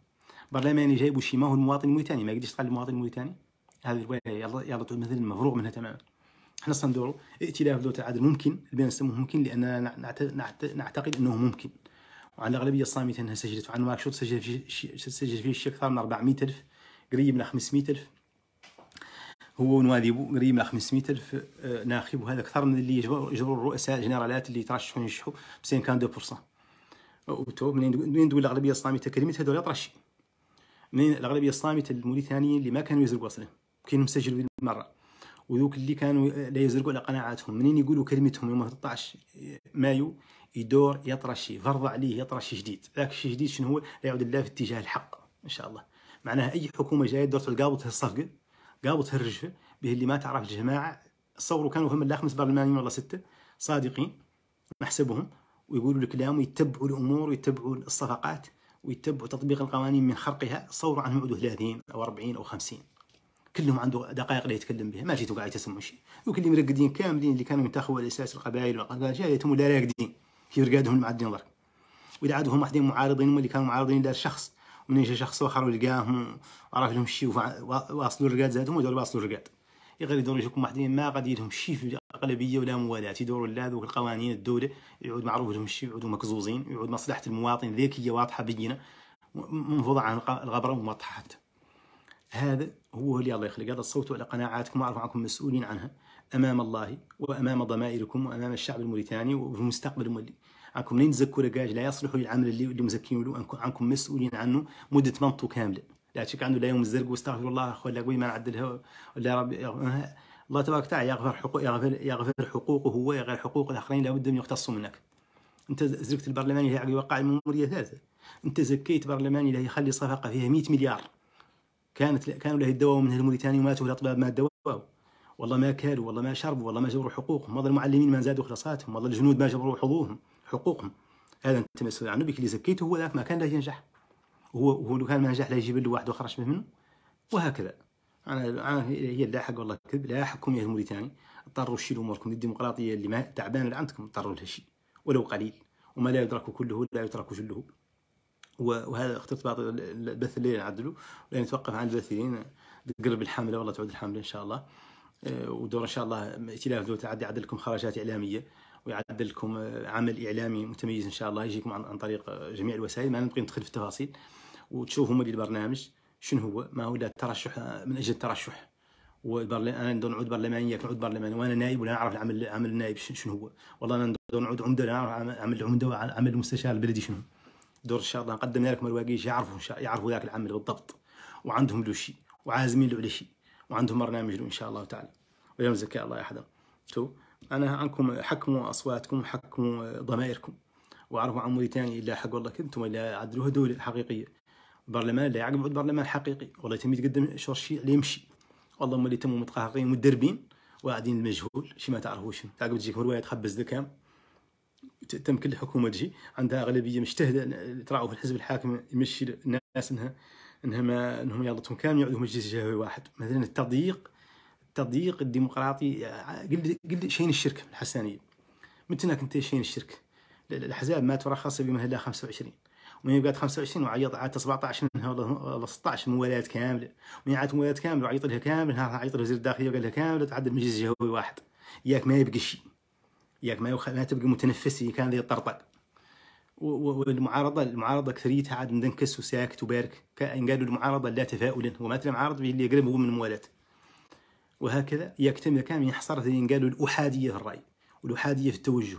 برلماني جايبو شي ما هو المواطن الموريتاني ما قديش تقال المواطن الموريتاني هذه الروايه يلا يلا مثلا مفروغ منها تماما حنا صندورو ائتلاف دوله العدل ممكن البيان نسموه ممكن لاننا نعتقد انه ممكن وعلى الاغلبيه الصامته انها سجلت في عنوان شوط سجل فيه سجل فيه شي اكثر من 400 الف قريب من 500 الف هو ونواذيب قريب من 500 الف آه، ناخب وهذا اكثر من اللي يجبروا الرؤساء الجنرالات اللي ترشحوا ينجحوا ب 52% وتو منين تقول الاغلبيه الصامته كلمه هذول ترشحوا من الاغلبيه الصامته الموريتانيين اللي ما كانوا يزرقوا اصلا كانوا مسجلوا بالمره وذوك اللي كانوا لا يزرقوا على قناعاتهم منين يقولوا كلمتهم يوم 13 مايو يدور يطرشي فرض عليه يطرشي جديد ذاك الشيء جديد شنو هو لا يعود الا في اتجاه الحق ان شاء الله معناها اي حكومه جايه دورت تلقابط الصفقه قابط الرجفه به اللي ما تعرف الجماعه تصوروا كانوا هم لا خمس برلمانيين ولا سته صادقين نحسبهم ويقولوا الكلام ويتبعوا الامور ويتبعوا الصفقات ويتبعوا تطبيق القوانين من خرقها صوروا عنهم يعودوا 30 او 40 او 50 كلهم عنده دقائق لا يتكلم بها ما جيتوا قاعد تسمعوا شيء وكل مرقدين كاملين اللي كانوا ينتخبوا على اساس القبائل والقبائل جايتهم ولا راقدين في رقادهم المعدين ضرب واذا عاد هم واحدين معارضين هم اللي كانوا معارضين الشخص من جا شخص اخر ولقاهم وعرف لهم شي واصلوا الرقاد زادهم واصلوا الرقاد غير يدوروا يجيكم واحدين ما غادي لهم شي في الاغلبيه ولا موالاه يدوروا لا ذوك القوانين الدوله يعود معروف لهم الشيء يعودوا مكزوزين يعود مصلحه المواطن ذيك هي واضحه بينه منفوضه عن الغبره وموضحه حتى هذا هو اللي الله يخلق هذا الصوت على قناعاتكم واعرف عنكم مسؤولين عنها امام الله وامام ضمائركم وامام الشعب الموريتاني وفي المستقبل المولي عنكم لين تزكوا رجاج لا يصلحوا للعمل اللي, مزكين له عنكم مسؤولين عنه مده منطو كامله لا تشك عنده لا يوم الزرق واستغفر الله اخو لا ما نعدلها ولا ربي أه، الله تبارك وتعالى يغفر حقوق يغفر يغفر حقوقه هو يغفر حقوق الاخرين لابد ان يختصوا منك انت زكت البرلمان اللي يوقع وقع المأمورية ثالثة انت زكيت برلماني اللي يخلي صفقه فيها 100 مليار كانت كانوا له الدواء من الموريتاني وماتوا الاطباء ما الدواء والله ما كالوا والله ما شربوا والله ما جبروا حقوقهم والله المعلمين ما زادوا خلاصاتهم والله الجنود ما جبروا حظوظهم حقوقهم هذا انت مسؤول عنه بك اللي زكيته هو ذاك ما كان لا ينجح هو هو لو كان ما نجح لا يجيب له واحد وخرج منه وهكذا انا هي اللاحق والله كذب لاحقكم يا الموريتاني اضطروا تشيلوا اموركم الديمقراطيه اللي ما تعبانه عندكم اضطروا لها شيء ولو قليل وما لا يدرك كله لا يترك جله وهذا اخترت اللي نعدله لان يعني نتوقف عن الباثلين تقرب الحمله والله تعود الحمله ان شاء الله آه، ودور ان شاء الله ائتلاف دول تعدي يعدل لكم خرجات اعلاميه ويعدل لكم عمل اعلامي متميز ان شاء الله يجيكم عن, عن طريق جميع الوسائل ما نبغي ندخل في التفاصيل وتشوفوا مدير البرنامج شنو هو؟ ما هو الترشح آه، من اجل الترشح والبرلمان انا ندور نعود برلمانيه نعود برلمان وانا نائب ولا نعرف العمل عمل النائب شنو هو والله انا ندور نعود عمده لا نعرف عمل العمده وعمل المستشار البلدي شنو دور الشرطة نقدم لك مرواقيش يعرفوا يعرفوا ذاك العمل بالضبط وعندهم له شيء وعازمين له على شيء وعندهم برنامج له ان شاء الله تعالى ويوم زكاء الله يحضر تو انا عنكم حكموا اصواتكم حكموا ضمائركم واعرفوا عن موريتانيا الا حق والله كنتم الا عدلوها دوله حقيقيه برلمان لا يعقب عود برلمان حقيقي والله يتم يتقدم شرشي اللي يمشي اللهم اللي تموا متقهقين مدربين واعدين المجهول شي ما تعرفوش تعقب تجيك هروايه تخبز دكام كل حكومه تجي عندها اغلبيه مجتهده تراعوا في الحزب الحاكم يمشي الناس انها انها ما انهم يلطهم كامل يعودوا مجلس جهوي واحد مثلا التضييق التضييق الديمقراطي قل قل شين الشرك الحسانيه متى كنت شين الشرك الاحزاب ما ترخص بمهله 25 ومن بقات 25 وعيط عاد 17 منها ولا 16 من ولايات كامله ومن عاد ولايات كامله وعيط لها كامل عيط لها وزير الداخليه وقال لها كامله تعدل مجلس جهوي واحد ياك ما يبقى شيء ياك ما, يخ... ما تبقى متنفسي كان ذي يطرطق والمعارضه المعارضه اكثريتها عاد مدنكس وساكت وبارك كان قالوا المعارضه لا تفاؤلا ومات المعارضه اللي يقرب هو من الموالات وهكذا يكتمل كامل ينحصر قالوا الاحاديه في الراي والاحاديه في التوجه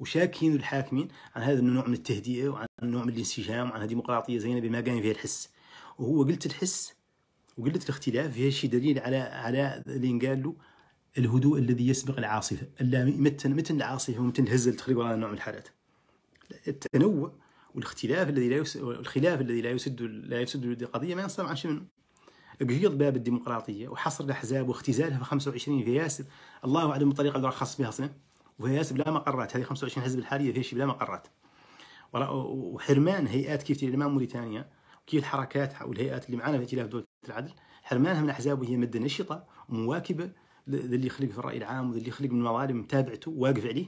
وشاكين الحاكمين عن هذا النوع من التهدئه وعن نوع من الانسجام عن ديمقراطيه زينه بما كان فيها الحس وهو قلت الحس وقلت الاختلاف فيها شي دليل على على اللي قال له الهدوء الذي يسبق العاصفه الا متن متن العاصفه ومتن الهزه اللي هذا النوع نوع من الحالات التنوع والاختلاف الذي لا الخلاف الذي لا يسد لا يسد القضيه ما ينصب عن شيء منه قيض باب الديمقراطيه وحصر الاحزاب واختزالها في 25 في ياسر الله اعلم الطريقه اللي رخص بها اصلا وهي ياسر بلا مقرات هذه 25 حزب الحاليه فيها شيء بلا مقرات وحرمان هيئات كيف الامام موريتانيا وكيف الحركات والهيئات اللي معانا في ائتلاف دوله العدل حرمانها من احزاب وهي ماده نشطه ومواكبه للي يخلق في الراي العام واللي يخلق من مظالم متابعته واقف عليه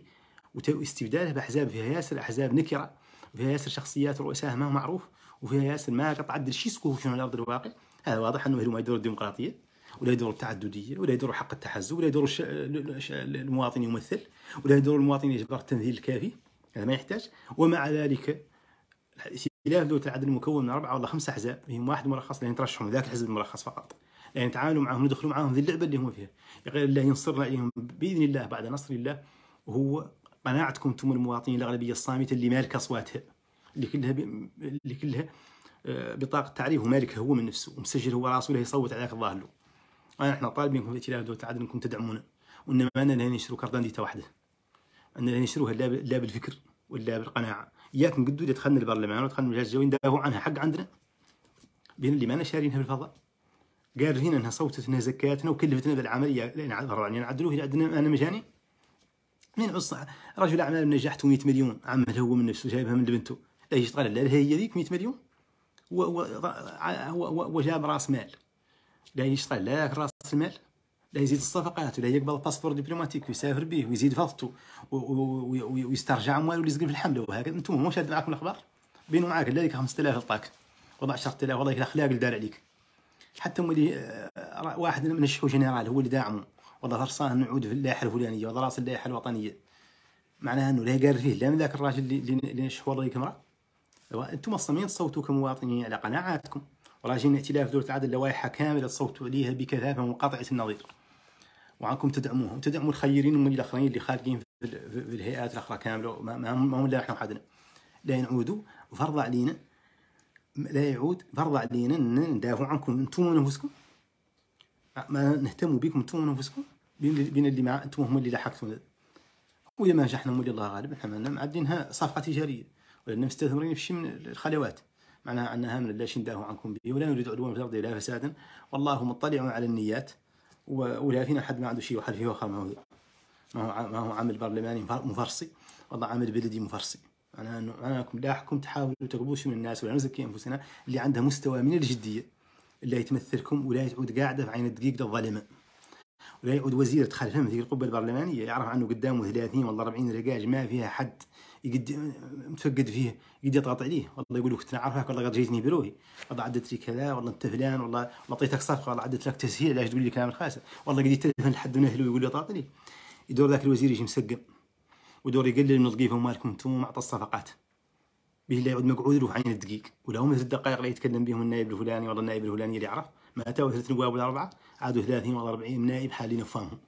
واستبداله باحزاب فيها ياسر احزاب نكره فيها ياسر شخصيات رؤساء ما هو معروف وفيها ياسر ما قطع عدل شيء سكوه على ارض الواقع هذا واضح انه ما يدور الديمقراطيه ولا يدور التعدديه ولا يدور حق التحزب ولا يدور المواطن يمثل ولا يدور المواطن يجبر التمثيل الكافي هذا ما يحتاج ومع ذلك الائتلاف ذو العدد المكون من اربعه ولا خمسه احزاب فيهم واحد مرخص لان ترشحهم ذاك الحزب المرخص فقط لان تعالوا معهم ندخلوا معهم ذي اللعبه اللي هم فيها بغير الله ينصرنا عليهم باذن الله بعد نصر الله وهو قناعتكم انتم المواطنين الاغلبيه الصامته اللي مالك اصواتها اللي كلها ب... اللي كلها آه، بطاقه تعريف ومالكها هو من نفسه ومسجل هو راسه ولا يصوت على الظاهر له انا آه، احنا طالبينكم في الائتلاف ذو العدد انكم تدعمونا وانما انا نشروا كردان ديتا واحده اننا نشروها لا بالفكر ولا بالقناعه اياك اللي دخلنا البرلمان ودخلنا المجلس الجوي ندافعوا عنها حق عندنا بين اللي ما شارينها بالفضاء قالوا هنا انها صوتتنا زكاتنا وكلفتنا بالعمليه لان عدلوه عندنا انا مجاني من عصا رجل اعمال نجحته 100 مليون عمل هو من نفسه جايبها من بنته لا يشتغل لا هي ذيك 100 مليون وجاب راس مال لا يشتغل لا راس المال لا يزيد الصفقات ولا يقبل الباسبور ديبلوماتيك ويسافر به ويزيد فاتو ويسترجع امواله اللي زقن في الحمله وهكذا انتم مو شاد معكم الاخبار بينوا معاك لا لك 5000 طاك وضع 10000 والله الاخلاق اللي دار عليك حتى اللي آه، واحد من الشحو جنرال هو اللي داعمه والله فرصان نعود في اللائحه الفلانيه والله راس اللائحه الوطنيه معناها انه لا قال فيه لا من ذاك الراجل اللي اللي نشحو والله كمرأة أيوة، انتم مصممين تصوتوا كمواطنين على قناعاتكم وراجعين ائتلاف دولة العدل لوائحة كاملة تصوتوا عليها بكثافة منقطعة النظير وعنكم تدعموهم تدعموا الخيرين هم الاخرين اللي خارجين في الهيئات الاخرى كامله ما هم لا احنا وحدنا لا نعودوا فرض علينا لا يعود فرض علينا ان ندافع عنكم انتم ونفسكم ما نهتم بكم انتم ونفسكم بين اللي مع انتم هم اللي لحقتونا وإذا ما نجحنا مولي الله غالب احنا مالنا معدينها صفقه تجاريه ولا مستثمرين في شيء من الخلوات معناها انها من لا شيء شنداه عنكم به ولا نريد عدوا في الارض ولا فسادا والله مطلع على النيات ولا فينا حد ما عنده شيء واحد فيه ما هو ما هو عامل برلماني مفرصي والله عامل بلدي مفرصي انا انا لاحكم تحاولوا تقربوا من الناس ولا نزكي انفسنا اللي عندها مستوى من الجديه اللي يتمثلكم ولا تعود قاعده في عين الدقيق الظالمه ولا يعود وزير تخالفهم في القبه البرلمانيه يعرف عنه قدامه 30 ولا 40 رجاج ما فيها حد يقد متفقد فيه يقد يضغط عليه والله يقول لك انا عارفك والله جيتني بروحي والله عدت لي كذا والله انت فلان والله اعطيتك صفقه والله عدت لك تسهيل علاش تقول لي كلام خاسر والله قد يتلفن لحد من اهله ويقول لي طاطني عليه يدور ذاك الوزير يجي مسقم ودور يقلل من الوظيفه ومالكم انتم مع الصفقات به لا يعود مقعود له عين الدقيق ولو مثل الدقائق اللي يتكلم بهم النائب الفلاني والله النائب الفلاني اللي يعرف ما اتوا ثلاث نواب ولا اربعه عادوا 30 ولا 40 نائب حالين فاهمهم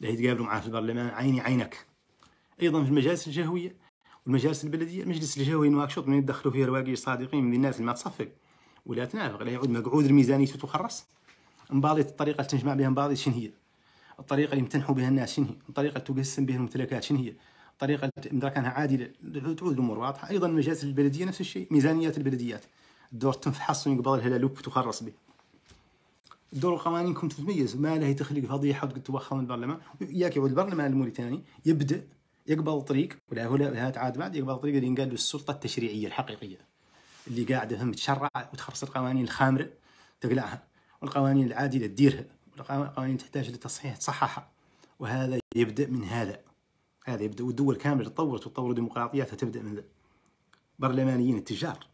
لا يتقابلوا معاه في البرلمان عيني عينك ايضا في المجالس الجهويه والمجالس البلديه مجلس الجهوي نواكشوط من يدخلوا فيه رواقي صادقين من الناس اللي ما تصفق ولا تنافق لا يعود مقعود الميزانيه تخرص بعض الطريقه اللي تجمع بها بعض شنو هي الطريقه اللي يمتنحوا بها الناس شنو هي الطريقه اللي تقسم بها الممتلكات شنو هي الطريقه اذا كانها عادله تعود الامور واضحه ايضا المجالس البلديه نفس الشيء ميزانيات البلديات الدور تنفحص ويقبلها لها لوب تخرص به الدور القوانينكم تتميز ما لا هي تخلق فضيحه وتقول توخى من البرلمان ياك يعود البرلمان الموريتاني يبدا يقبل طريق ولا هو عاد بعد يقبل طريق اللي ينقال السلطه التشريعيه الحقيقيه اللي قاعده هم تشرع وتخرص القوانين الخامره تقلعها والقوانين العادله تديرها والقوانين تحتاج لتصحيح تصححها وهذا يبدا من هذا هذا يبدا والدول كامله تطورت وتطور ديمقراطياتها تبدا من ذا برلمانيين التجار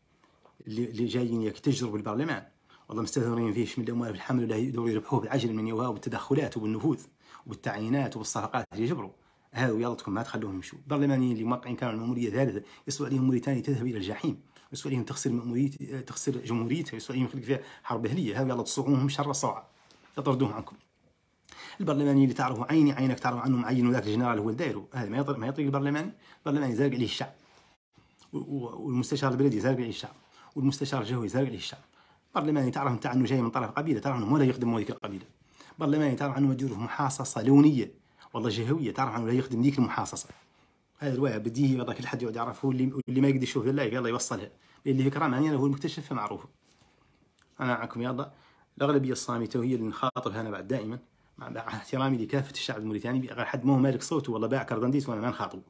اللي, اللي جايين يكتجروا بالبرلمان والله مستثمرين فيه من الاموال في الحمل ولا يدوروا يربحوه بالعجل من يوها بالتدخلات وبالنفوذ وبالتعيينات وبالصفقات اللي يجبروا هاو يلا تكون ما تخلوهم يمشوا البرلمانيين اللي موقعين كانوا المأمورية ثالثة يسوى عليهم موريتانيا تذهب إلى الجحيم يسوى عليهم تخسر مأمورية آه، تخسر جمهوريتها يسوى عليهم فيها حرب أهلية هاو يلا تصوغوهم شر الصوعة يطردوهم عنكم البرلماني اللي تعرفوا عيني عينك تعرف عنه عينوا ذاك الجنرال هو اللي دايره هذا ما يطلق ما يطلق البرلماني البرلماني زارق عليه الشعب والمستشار البلدي زارق عليه الشعب والمستشار الجوي زارق عليه الشعب برلماني تعرف نتاع انه جاي من طرف قبيله تعرف انه ولا يخدم هذيك القبيله برلماني تعرف عنه مديره في محاصصه لونيه والله جهويه تعرف ولا يخدم ديك المحاصصه هذا الواه بديهي والله كل حد يقعد يعرفه اللي, ما يقدر يشوف اللايف يلا يوصلها اللي فكره معني انا هو المكتشف معروف انا معكم يلا الاغلبيه الصامته وهي اللي نخاطبها انا بعد دائما مع احترامي لكافه الشعب الموريتاني حد مو مالك صوته والله باع كردنديس وانا ما نخاطبه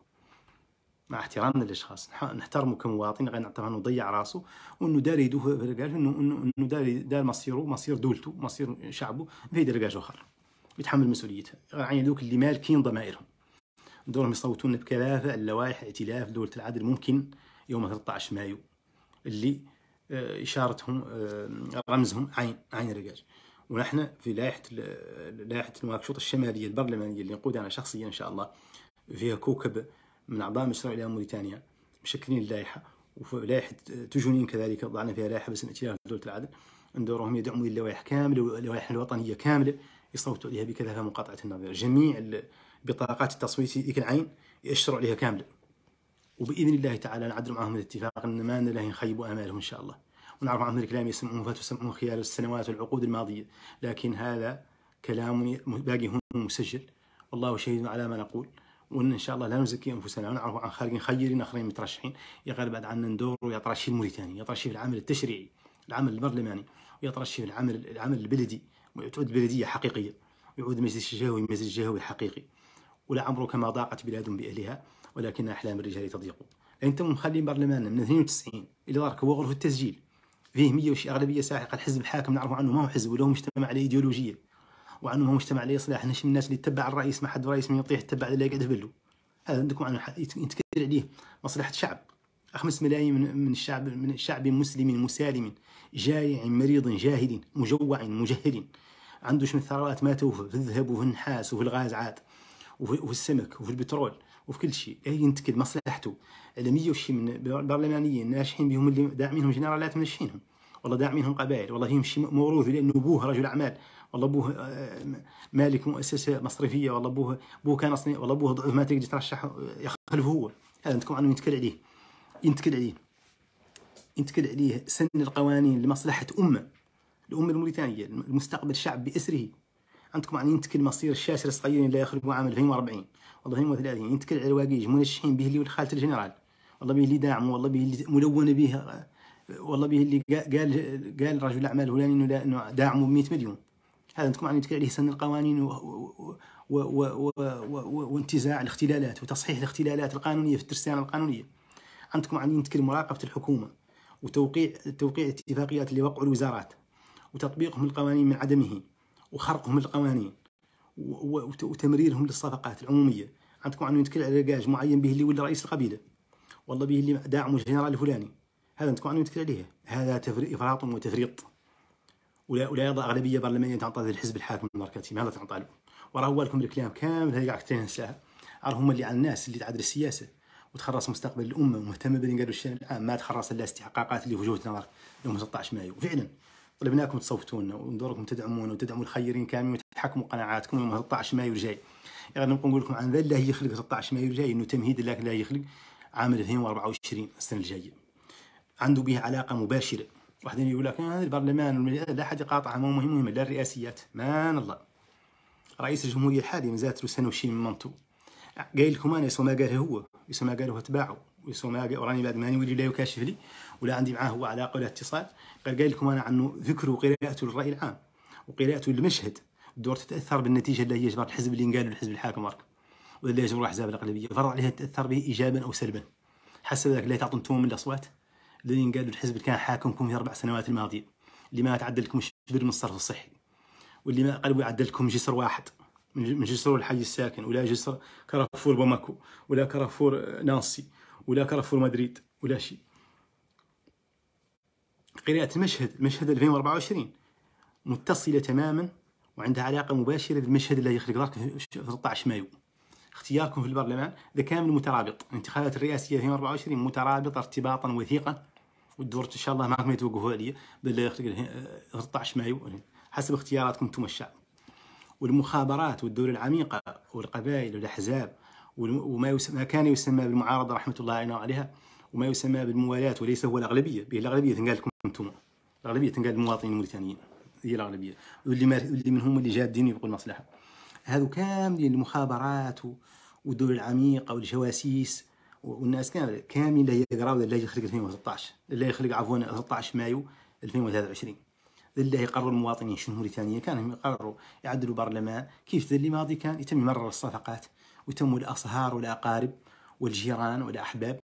مع احترامنا للاشخاص نحترمه كمواطن غير نعتبر انه ضيع راسه وانه دار يدوه انه انه دار دار مصيره مصير دولته مصير شعبه في درجات اخرى يتحمل مسؤوليتها يعني ذوك اللي مالكين ضمائرهم دورهم يصوتون بكثافه اللوائح ائتلاف دوله العدل ممكن يوم 13 مايو اللي آه، اشارتهم آه، رمزهم عين عين الرجاج ونحن في لائحه لائحه نواكشوط الشماليه البرلمانيه اللي نقودها انا شخصيا ان شاء الله فيها كوكب من اعضاء مشروع الى موريتانيا مشكلين اللائحه وفي لائحه آه، تجونين كذلك ضعنا فيها لائحه باسم ائتلاف دوله العدل ندورهم يدعموا اللوائح كامله واللوائح الوطنيه كامله يصوتوا عليها بكثافه مقاطعه النظير جميع بطاقات التصويت ذيك العين يأشروا عليها كامله وباذن الله تعالى نعدل معهم الاتفاق ان ما الله نخيب امالهم ان شاء الله ونعرف عنهم الكلام يسمعون فتسمعونه خلال السنوات والعقود الماضيه لكن هذا كلام باقي هنا مسجل والله شهيد على ما نقول وان ان شاء الله لا نزكي انفسنا ونعرف عن خارج خيرين اخرين مترشحين يقال بعد عنا ندور ويطرشي الموريتاني يطرشي في العمل التشريعي العمل البرلماني ويطرشي في العمل العمل البلدي ويعود بلديه حقيقيه ويعود مجلس الشهوي مجلس الشهوي حقيقي ولا عمره كما ضاقت بلاد بأهلها ولكن أحلام الرجال تضيق أنت مخلي برلماننا من 92 إلى دارك هو غرفة التسجيل فيه 100 وشي أغلبية ساحقة الحزب الحاكم نعرفوا عنه ما هو حزب ولا هو مجتمع على إيديولوجية وعنه ما هو مجتمع على إصلاح نشم الناس اللي تتبع الرئيس ما حد رئيس من يطيح تتبع اللي يقعد في هذا عندكم عنه يتكدر عليه مصلحة الشعب خمس ملايين من من الشعب من الشعب مسلم مسالم جائع مريض جاهل مجوع مجهل عنده شنو ثروات ماتوا في الذهب وفي النحاس وفي عاد وفي السمك وفي البترول وفي كل شيء اي ينتكل مصلحته على 100 وشي من برلمانيين ناجحين بهم اللي داعمينهم جنرالات منشينهم والله داعمينهم قبائل والله فيهم موروث لانه ابوه رجل اعمال والله ابوه آه، مالك مؤسسه مصرفيه والله ابوه ابوه كان اصلا والله ابوه ضعف ما تقدر ترشح يخلفه هو هذا انتكم عنه يتكل عليه ينتكل عليه ينتكل عليه سن القوانين لمصلحة أمة الأمة الموريتانية المستقبل الشعب بأسره عندكم عن يعني ينتكل مصير الشاشر الصغيرين لا يخرجوا عام 2040 والله 2030 ينتكل على الواقيج منشحين به اللي ولد خالة الجنرال والله به اللي داعمه والله به اللي ملون به والله به اللي قال قال رجل الاعمال الفلاني انه داعمه ب 100 مليون هذا عندكم عن يعني يتكلم عليه سن القوانين و... و... و... و... وانتزاع الاختلالات وتصحيح الاختلالات القانونيه في الترسانه القانونيه عندكم عندي نتكلم مراقبه الحكومه وتوقيع توقيع الاتفاقيات اللي وقعوا الوزارات وتطبيقهم للقوانين من عدمه وخرقهم للقوانين وتمريرهم للصفقات العموميه عندكم عن يتكل على رجاج معين به اللي ولا رئيس القبيله والله به اللي داعم الجنرال الفلاني هذا عندكم عن يتكل عليه هذا افراط وتفريط ولا ولا يضع اغلبيه برلمانيه تعطى للحزب الحاكم المركزي ماذا تعطى له وراه لكم الكلام كامل هذا قاعد راه راهم اللي على الناس اللي تعدل السياسه وتخرص مستقبل الامه ومهتمه بالانجاز والشان العام ما تخرص الا استحقاقات اللي في وجهه نظر يوم 16 مايو فعلا طلبناكم منكم تصوتون وندوركم تدعمونا وتدعموا الخيرين كاملين وتحكموا قناعاتكم يوم 16 مايو الجاي يعني نبقى نقول لكم عن ذا الله يخلق 16 مايو الجاي انه تمهيد الله لا يخلق عام 2024 السنه الجايه عنده به علاقه مباشره واحد يقول لك هذا آه، البرلمان لا حد يقاطع ما مهم مهم لا الرئاسيات مان الله رئيس الجمهوريه الحالي مازالت له سنه وشي من منطو قايل لكم انا ما قاله هو يسوى قالوا قالوه اتباعه ويسوى قال وراني بعد ماني ولي لا يكاشف لي ولا عندي معاه هو علاقه ولا اتصال قال قال لكم انا عنه ذكر وقراءته للراي العام وقراءته للمشهد الدور تتاثر بالنتيجه اللي هي جبر الحزب اللي قالوا الحزب الحاكم ورك ولا اللي جبروا الاغلبيه فرض عليها تاثر به ايجابا او سلبا حسب ذلك لا تعطوا انتم من الاصوات اللي قالوا الحزب اللي كان حاكمكم في اربع سنوات الماضيه اللي ما تعدل لكم شبر من الصرف الصحي واللي ما قالوا يعدل لكم جسر واحد من جسر الحي الساكن ولا جسر كارفور باماكو ولا كارفور آه، نانسي ولا كارفور مدريد ولا شيء قراءة المشهد المشهد 2024 متصلة تماما وعندها علاقة مباشرة بالمشهد الذي خلق 13 مايو اختياركم في البرلمان ده كامل مترابط الانتخابات الرئاسية 2024 مترابطة ارتباطا وثيقا والدور ان شاء الله ما يتوقفوا عليه يخلق 13 آه، مايو حسب اختياراتكم انتم الشعب والمخابرات والدول العميقة والقبائل والأحزاب وما يسمى كان يسمى بالمعارضة رحمة الله عليها وما يسمى بالموالاة وليس هو الأغلبية به الأغلبية تنقال لكم أنتم الأغلبية تنقال للمواطنين الموريتانيين هي الأغلبية واللي, ما واللي من هم اللي جادين يبقوا المصلحة هذو كاملين المخابرات والدول العميقة والجواسيس والناس كامل اللي لا يقراو لا يخلق 2016 لا يخلق عفوا 13 مايو 2023 لله يقرر المواطنين شنو موريتانيا كانوا يقرروا يعدلوا برلمان كيف ذا اللي ماضي كان يتم يمرر الصفقات ويتموا الأصهار والأقارب والجيران والأحباب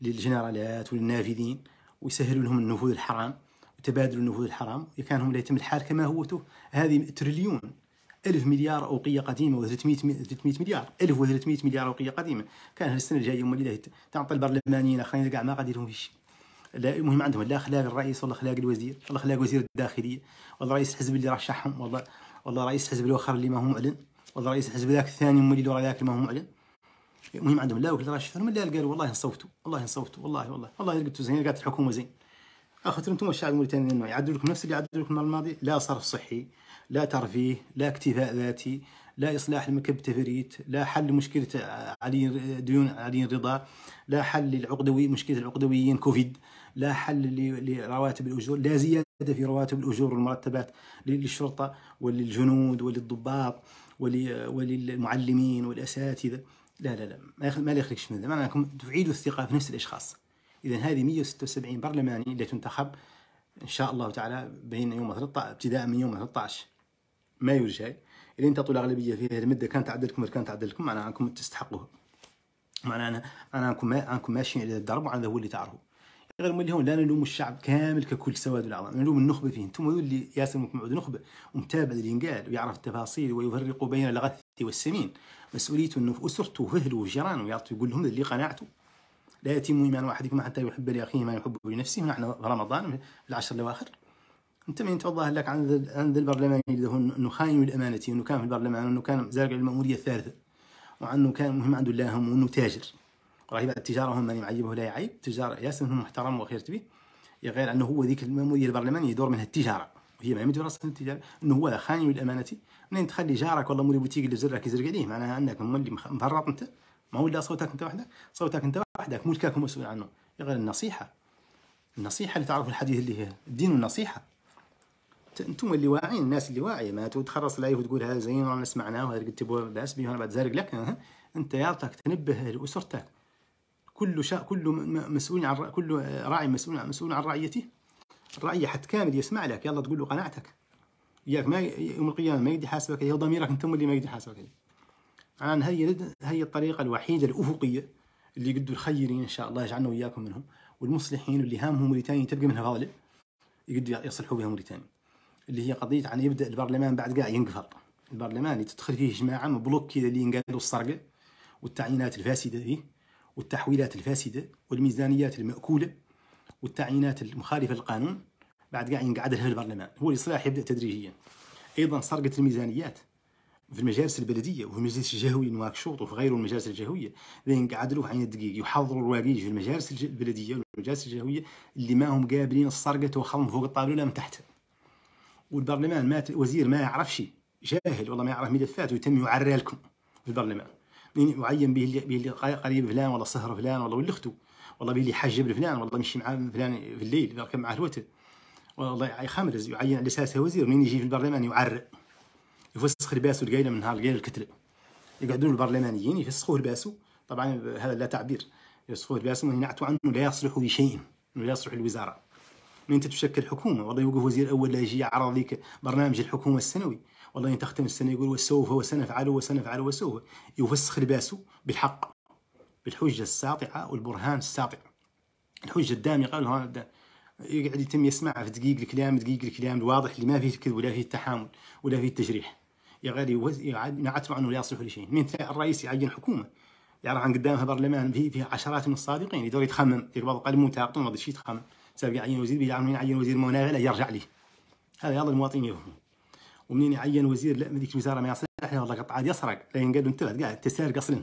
للجنرالات والنافذين ويسهلوا لهم النفوذ الحرام وتبادل النفوذ الحرام وكان هم لا يتم الحال كما هو تو هذه تريليون ألف مليار أوقية قديمة و 300 مليار ألف و 300 مليار أوقية قديمة كان السنة الجاية يوم اللي تعطي البرلمانيين الآخرين كاع ما غادي لهم في شيء المهم عندهم لا اخلاق الرئيس ولا اخلاق الوزير ولا اخلاق وزير الداخليه ولا رئيس الحزب اللي رشحهم ولا ولا رئيس الحزب الاخر اللي ما هو معلن ولا رئيس الحزب ذاك الثاني اللي ورا ذاك اللي ما هو معلن المهم عندهم لا وكل رشحهم اللي قالوا والله نصوتوا والله نصوتوا والله والله والله قلتوا زين قالت الحكومه زين اخوتي انتم الشعب الموريتاني انه يعدلوا لكم نفس اللي عدلوا لكم الماضي لا صرف صحي لا ترفيه لا اكتفاء ذاتي لا اصلاح المكب تفريت لا حل مشكله علي ديون علي الرضا لا حل العقدوي مشكله العقدويين كوفيد لا حل لرواتب الأجور لا زيادة في رواتب الأجور والمرتبات للشرطة وللجنود وللضباط وللمعلمين والأساتذة لا لا لا ما يخرجش من ذلك معناكم تعيدوا الثقة في نفس الأشخاص إذا هذه 176 برلماني اللي تنتخب إن شاء الله تعالى بين يوم 13 ابتداء من يوم 13 مايو الجاي اللي انت طول الأغلبية في هذه المدة كانت عدلكم كانت عدلكم معناها أنكم تستحقوها معناها أنكم معناها أنكم ماشيين على الدرب وهذا هو اللي تعرفوه غير ملي هون لا نلوم الشعب كامل ككل سواد العظام نلوم النخبه فيه انتم اللي ياسر معود نخبه ومتابع اللي ينقال ويعرف التفاصيل ويفرق بين الغث والسمين مسؤوليته انه في اسرته وفهله وجيرانه يعطي يقول لهم اللي قناعته لا يتم ايمان احدكم حتى يحب لاخيه ما يحب لنفسه ونحن في رمضان في العشر الاواخر انت من توضح لك عن عند عن اللي هو انه خاين الامانه وانه كان في البرلمان وانه كان زارع الماموريه الثالثه وعنه كان مهم عنده لاهم وانه تاجر بعد التجاره هم من يعيبه لا يعيب التجاره ياسر منهم محترم وخير به غير انه هو ذيك المدير البرلماني يدور منها التجاره هي ما مدير راسها التجاره انه هو خاني الامانه منين تخلي جارك والله مولي بوتيك اللي زرك يزرق عليه معناها انك مولي مفرط انت ما ولا صوتك انت وحدك صوتك انت وحدك ملكك مسؤول عنه غير النصيحه النصيحه اللي تعرف الحديث اللي هي الدين النصيحه انتم اللي واعين الناس اللي واعيه ما تخرص لايف وتقول هذا زين وانا سمعناه وهذا قلت باس به وانا بعد زارق لك انت يا تنبه لاسرتك كل شا... كل مسؤول عن كل آه، راعي مسؤول مسؤول عن رعيته الرعيه كامل يسمع لك يلا تقول له قناعتك ياك ما يوم القيامه ما يدي حاسبك هي ضميرك انت اللي ما يدي حاسبك الان هي هي الطريقه الوحيده الافقيه اللي يقدوا الخيرين ان شاء الله يجعلنا وياكم منهم والمصلحين واللي هامهم موريتانيا تبقى منها غالب يقدوا يصلحوا بها موريتانيا اللي هي قضيه عن يبدا البرلمان بعد قاع ينقهر البرلمان اللي تدخل فيه جماعه مبلوك كذا اللي ينقادوا السرقه والتعيينات الفاسده فيه والتحويلات الفاسدة والميزانيات المأكولة والتعيينات المخالفة للقانون بعد قاعد ينقعد لها البرلمان هو الإصلاح يبدأ تدريجيا أيضا سرقة الميزانيات في المجالس البلدية وفي المجلس الجهوي نواكشوط وفي غيره المجالس الجهوية ينقعد له عين الدقيق يحضروا الواقيج في المجالس البلدية والمجالس الجهوية اللي ما هم قابلين السرقة وخلهم فوق الطاولة ولا من تحت والبرلمان ما وزير ما يعرف شيء جاهل والله ما يعرف ملفات ويتم يعرى لكم في البرلمان من يعين به اللي قريب فلان والله سهر فلان والله ولا اخته والله به اللي حجب لفلان والله مشي مع فلان في الليل يركب مع الوتر والله يخمرز يعين على اساسه وزير من يجي في البرلمان يعرق يفسخ لباسه القايله من نهار القايله الكتله يقعدون البرلمانيين يفسخوه لباسه طبعا هذا لا تعبير يفسخوه لباسه ينعتوا عنه لا يصلح لشيء لا يصلح للوزاره من انت تشكل حكومه والله يوقف وزير اول لا يجي يعرض لك برنامج الحكومه السنوي والله تختم السنة يقول وسوف وسنفعل وسنفعل وسوف يوسخ لباسه بالحق بالحجة الساطعة والبرهان الساطع الحجة الدامغة يقعد يتم يسمعها في دقيق الكلام دقيق الكلام الواضح اللي ما فيه كذب ولا فيه التحامل ولا فيه التجريح يا غير يعتبر انه لا يصلح لشيء من الرئيس يعين حكومه يعرف عن قدامها برلمان فيه فيه عشرات من الصادقين يدور يتخمم يقبض مو تاقطون ما شيء يتخمم سابق يعين وزير بيعرف يعين وزير مناغله يرجع لي هذا يلا المواطنين يفهمون ومنين يعين وزير لا ذيك الوزاره ما يصلح لها والله قط عاد يسرق لا قالوا انتبه قاعد تسارق سارق اصلا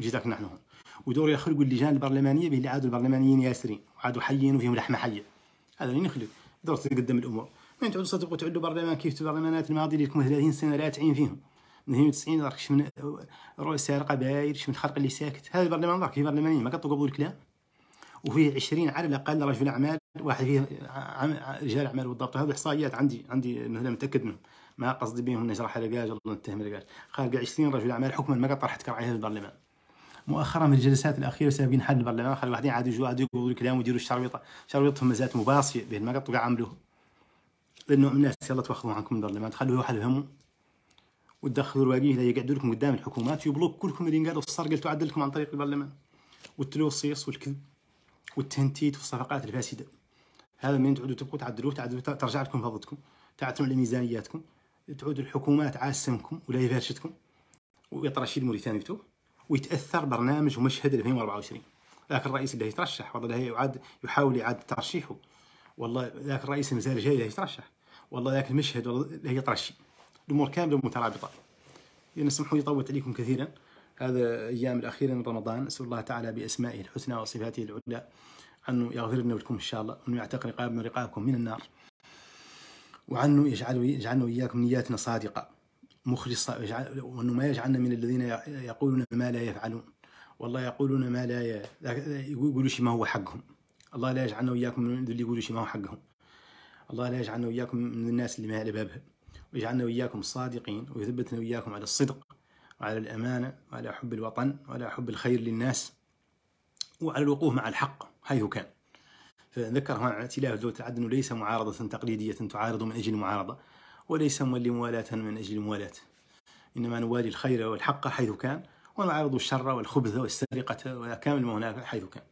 جيتك نحن هون ودور يخرجوا اللجان البرلمانيه باللي عادوا البرلمانيين ياسرين وعادوا حيين وفيهم لحمه حيه هذا اللي نخلو دور تقدم الامور ما تعودوا صدقوا تعودوا برلمان كيف البرلمانات الماضيه اللي لكم 30 سنه تعين فيهم من 92 راك شفنا آه، رؤساء قبائل شفنا الخرق اللي ساكت هذا البرلمان راك برلمانيين ما قطوا قبول الكلام وفيه 20 على الاقل رجل اعمال واحد فيه رجال اعمال بالضبط هذه احصائيات عندي عندي مثلا متاكد منهم ما قصدي بهم نجرح راح رقاج ولا نتهم رقاج كاع 20 رجل اعمال حكما ما قطر راح تكر عليه البرلمان مؤخرا من الجلسات الاخيره سابقين حل البرلمان خلي واحدين عاد يجوا عاد يقولوا الكلام ويديروا الشربيطه شربيطهم مازالت مباصيه به المقط كاع عملوه لانه الناس يلا توخذوا عنكم البرلمان تخلوه يحلهم وتدخلوا الواجهه يقعدوا لكم قدام الحكومات يبلوك كلكم اللي قالوا الصر قلتوا عدل لكم عن طريق البرلمان والتلوصيص والكذب والتهنتيت والصفقات الفاسده هذا من تعودوا تبقوا تعدلوه تعدلوه ترجع لكم فضتكم على ميزانياتكم تعود الحكومات عاسمكم ولا يفرشتكم ويطرى رشيد موريتاني بتو ويتاثر برنامج ومشهد 2024 ذاك الرئيس اللي يترشح والله يعاد يحاول اعاده ترشيحه والله ذاك الرئيس مازال جاي يترشح والله ذاك المشهد والله يترشي الامور كامله مترابطه يعني سمحوا طولت عليكم كثيرا هذا ايام الاخيره من رمضان اسال الله تعالى باسمائه الحسنى وصفاته العلى انه يغفر لنا ولكم ان شاء الله وانه يعتق رقاب من رقابكم من النار وعنه يجعل يجعلنا وإياكم نياتنا صادقة مخلصة وأنه ما يجعلنا من الذين يقولون ما لا يفعلون والله يقولون ما لا ي... يقولوا شيء ما هو حقهم الله لا يجعلنا وإياكم من اللي يقولوا شيء ما هو حقهم الله لا يجعلنا وإياكم من الناس اللي ما على بابها ويجعلنا وإياكم صادقين ويثبتنا وإياكم على الصدق وعلى الأمانة وعلى حب الوطن وعلى حب الخير للناس وعلى الوقوف مع الحق حيث كان ذكر هنا اعتلاف ذو تعدن ليس معارضة تقليدية تعارض من أجل المعارضة وليس مولي موالاة من أجل الموالاة إنما نوالي الخير والحق حيث كان ونعارض الشر والخبث والسرقة وكامل ما هناك حيث كان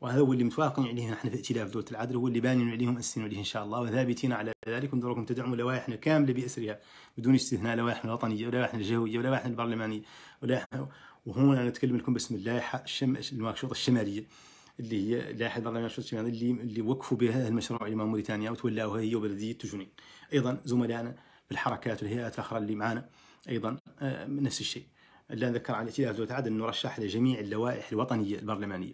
وهذا هو اللي متفاقين عليه نحن في ائتلاف دولة العدل هو اللي بانين عليه ومؤسسين عليه إن شاء الله وثابتين على ذلك وندركم تدعموا لوائحنا كاملة بأسرها بدون استثناء لوائحنا الوطنية ولوائحنا الجهوية ولوائحنا البرلمانية ولائحنا وهنا نتكلم لكم باسم الله الشم المكشوطة الشمالية اللي هي لا بعض المشروعات يعني اللي اللي وقفوا بها المشروع امام موريتانيا وتولاوها هي وبلديه تجنين ايضا زملائنا بالحركات والهيئات الاخرى اللي معنا ايضا آه، نفس الشيء لا نذكر على الائتلاف ذو انه نرشح لجميع اللوائح الوطنيه البرلمانيه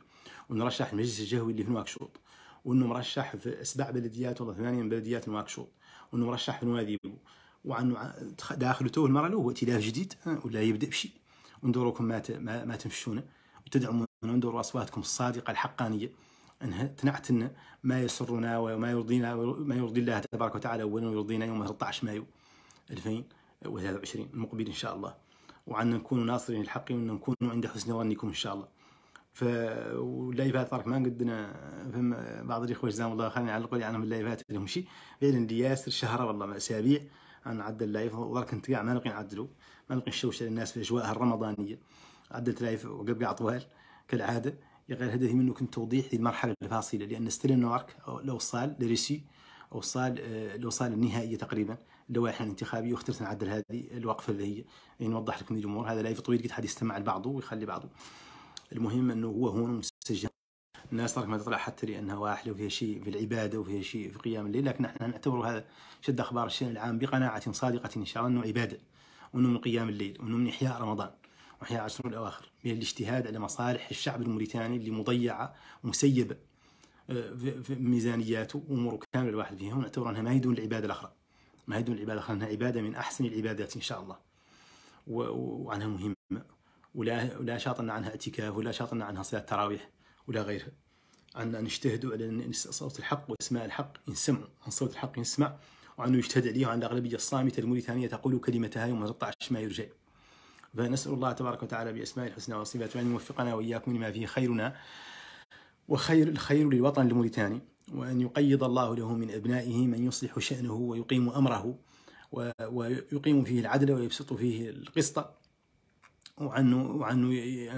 ونرشح المجلس الجهوي اللي في نواكشوط وانه مرشح في سبع بلديات والله ثمانيه من بلديات نواكشوط وانه مرشح في نوادي وعنه داخله توه المره هو ائتلاف جديد آه، ولا يبدا بشيء وندوركم ما ما تمشونه وتدعمون وننذر أصواتكم الصادقة الحقانية أنها تنعت لنا ما يسرنا وما يرضينا ما يرضي الله تبارك وتعالى أولا ويرضينا يوم 13 مايو 2023 المقبل إن شاء الله وعن نكون ناصرين الحق وأن نكون عند حسن ظنكم إن شاء الله ف واللايفات ما قدنا فما بعض الاخوه جزاهم الله خيرا يعلقوا لي عنهم اللايفات اللي مشي فعلا ياسر شهر والله اسابيع انا نعدل لايف وراك كنت كاع ما نلقي نعدلو ما نلقي نشوش الناس في اجواءها الرمضانيه عدلت لايف قاع طوال كالعادة غير هدفي منه كنت توضيح للمرحلة الفاصلة لأن ستيلن نوارك لو صال لريسي أو صال آه، لو صال النهائية تقريبا اللوائح الانتخابية واخترت نعدل هذه الوقفة اللي هي يعني نوضح لكم للجمهور هذا لايف طويل قد حد يستمع لبعضه ويخلي بعضه المهم أنه هو هون مسجل الناس ترك ما تطلع حتى لانها واحده وفيها شيء في العباده وفيها شيء في قيام الليل لكن احنا نعتبر هذا شد اخبار الشان العام بقناعه صادقه ان شاء الله انه عباده وانه من قيام الليل وانه من احياء رمضان وأحياء عشرون الأواخر من الاجتهاد على مصالح الشعب الموريتاني اللي مضيعة ومسيبة آه، في ميزانياته وأموره كاملة الواحد فيها ونعتبر أنها ما هي دون العبادة الأخرى ما هي دون العبادة الأخرى أنها عبادة من أحسن العبادات إن شاء الله وعنها مهمة ولا ولا شاطرنا عنها اعتكاف ولا شاطرنا عنها صلاة التراويح ولا غيرها أن نجتهدوا على أن صوت الحق وأسماء الحق ينسمع أن صوت الحق ينسمع وأنه يجتهد عليه وعن الأغلبية الصامتة الموريتانية تقول كلمتها يوم 13 ما يرجع فنسأل الله تبارك وتعالى بأسماء الحسنى وصفاته أن يوفقنا وإياكم لما فيه خيرنا وخير الخير للوطن الموريتاني وأن يقيض الله له من أبنائه من يصلح شأنه ويقيم أمره ويقيم فيه العدل ويبسط فيه القسط وعنه وعنه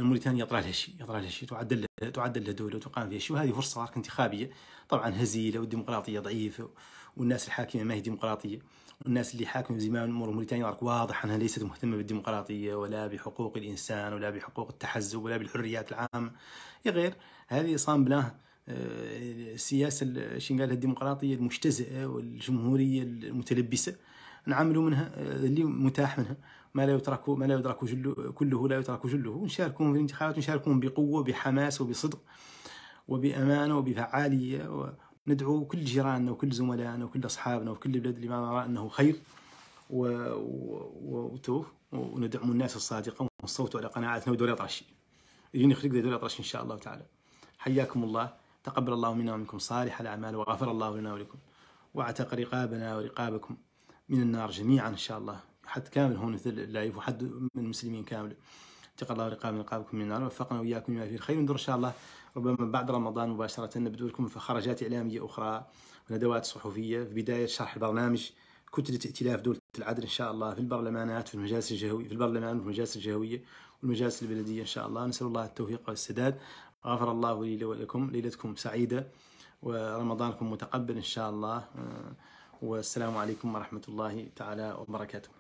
موريتانيا يطرى لها شيء يطرى لها شيء تعدل تعدل لها دوله وتقام فيها شيء وهذه فرصه انتخابيه طبعا هزيله والديمقراطيه ضعيفه والناس الحاكمه ما هي ديمقراطيه الناس اللي حاكم زمان موريتانيا راك واضح انها ليست مهتمه بالديمقراطيه ولا بحقوق الانسان ولا بحقوق التحزب ولا بالحريات العامه يا غير هذه صام صامبلاه آه، السياسه شنو قالها الديمقراطيه المجتزئه والجمهوريه المتلبسه نعملوا منها آه، اللي متاح منها ما لا يترك ما لا يدرك جله كله لا يترك جله ونشاركهم في الانتخابات ونشاركهم بقوه بحماس وبصدق وبامانه وبفعاليه ندعو كل جيراننا وكل زملائنا وكل أصحابنا وكل البلاد اللي ما نرى أنه خير و... و... و... وندعم الناس الصادقة ونصوتوا على قناعاتنا ودوري رشي يجيني خلق دوري رشي إن شاء الله تعالى حياكم الله تقبل الله منا ومنكم صالح الأعمال وغفر الله لنا ولكم واعتق رقابنا ورقابكم من النار جميعا إن شاء الله حد كامل هون مثل اللايف وحد من المسلمين كامل اتقى الله رقابنا ورقابكم من النار ووفقنا وإياكم لما فيه الخير وندور إن شاء الله ربما بعد رمضان مباشرة نبدو لكم فخرجات إعلامية أخرى وندوات صحفية في بداية شرح البرنامج كتلة ائتلاف دولة العدل إن شاء الله في البرلمانات في المجالس الجهوية في البرلمان المجالس الجهوية والمجالس البلدية إن شاء الله نسأل الله التوفيق والسداد غفر الله لي ولكم ليلتكم سعيدة ورمضانكم متقبل إن شاء الله آه، والسلام عليكم ورحمة الله تعالى وبركاته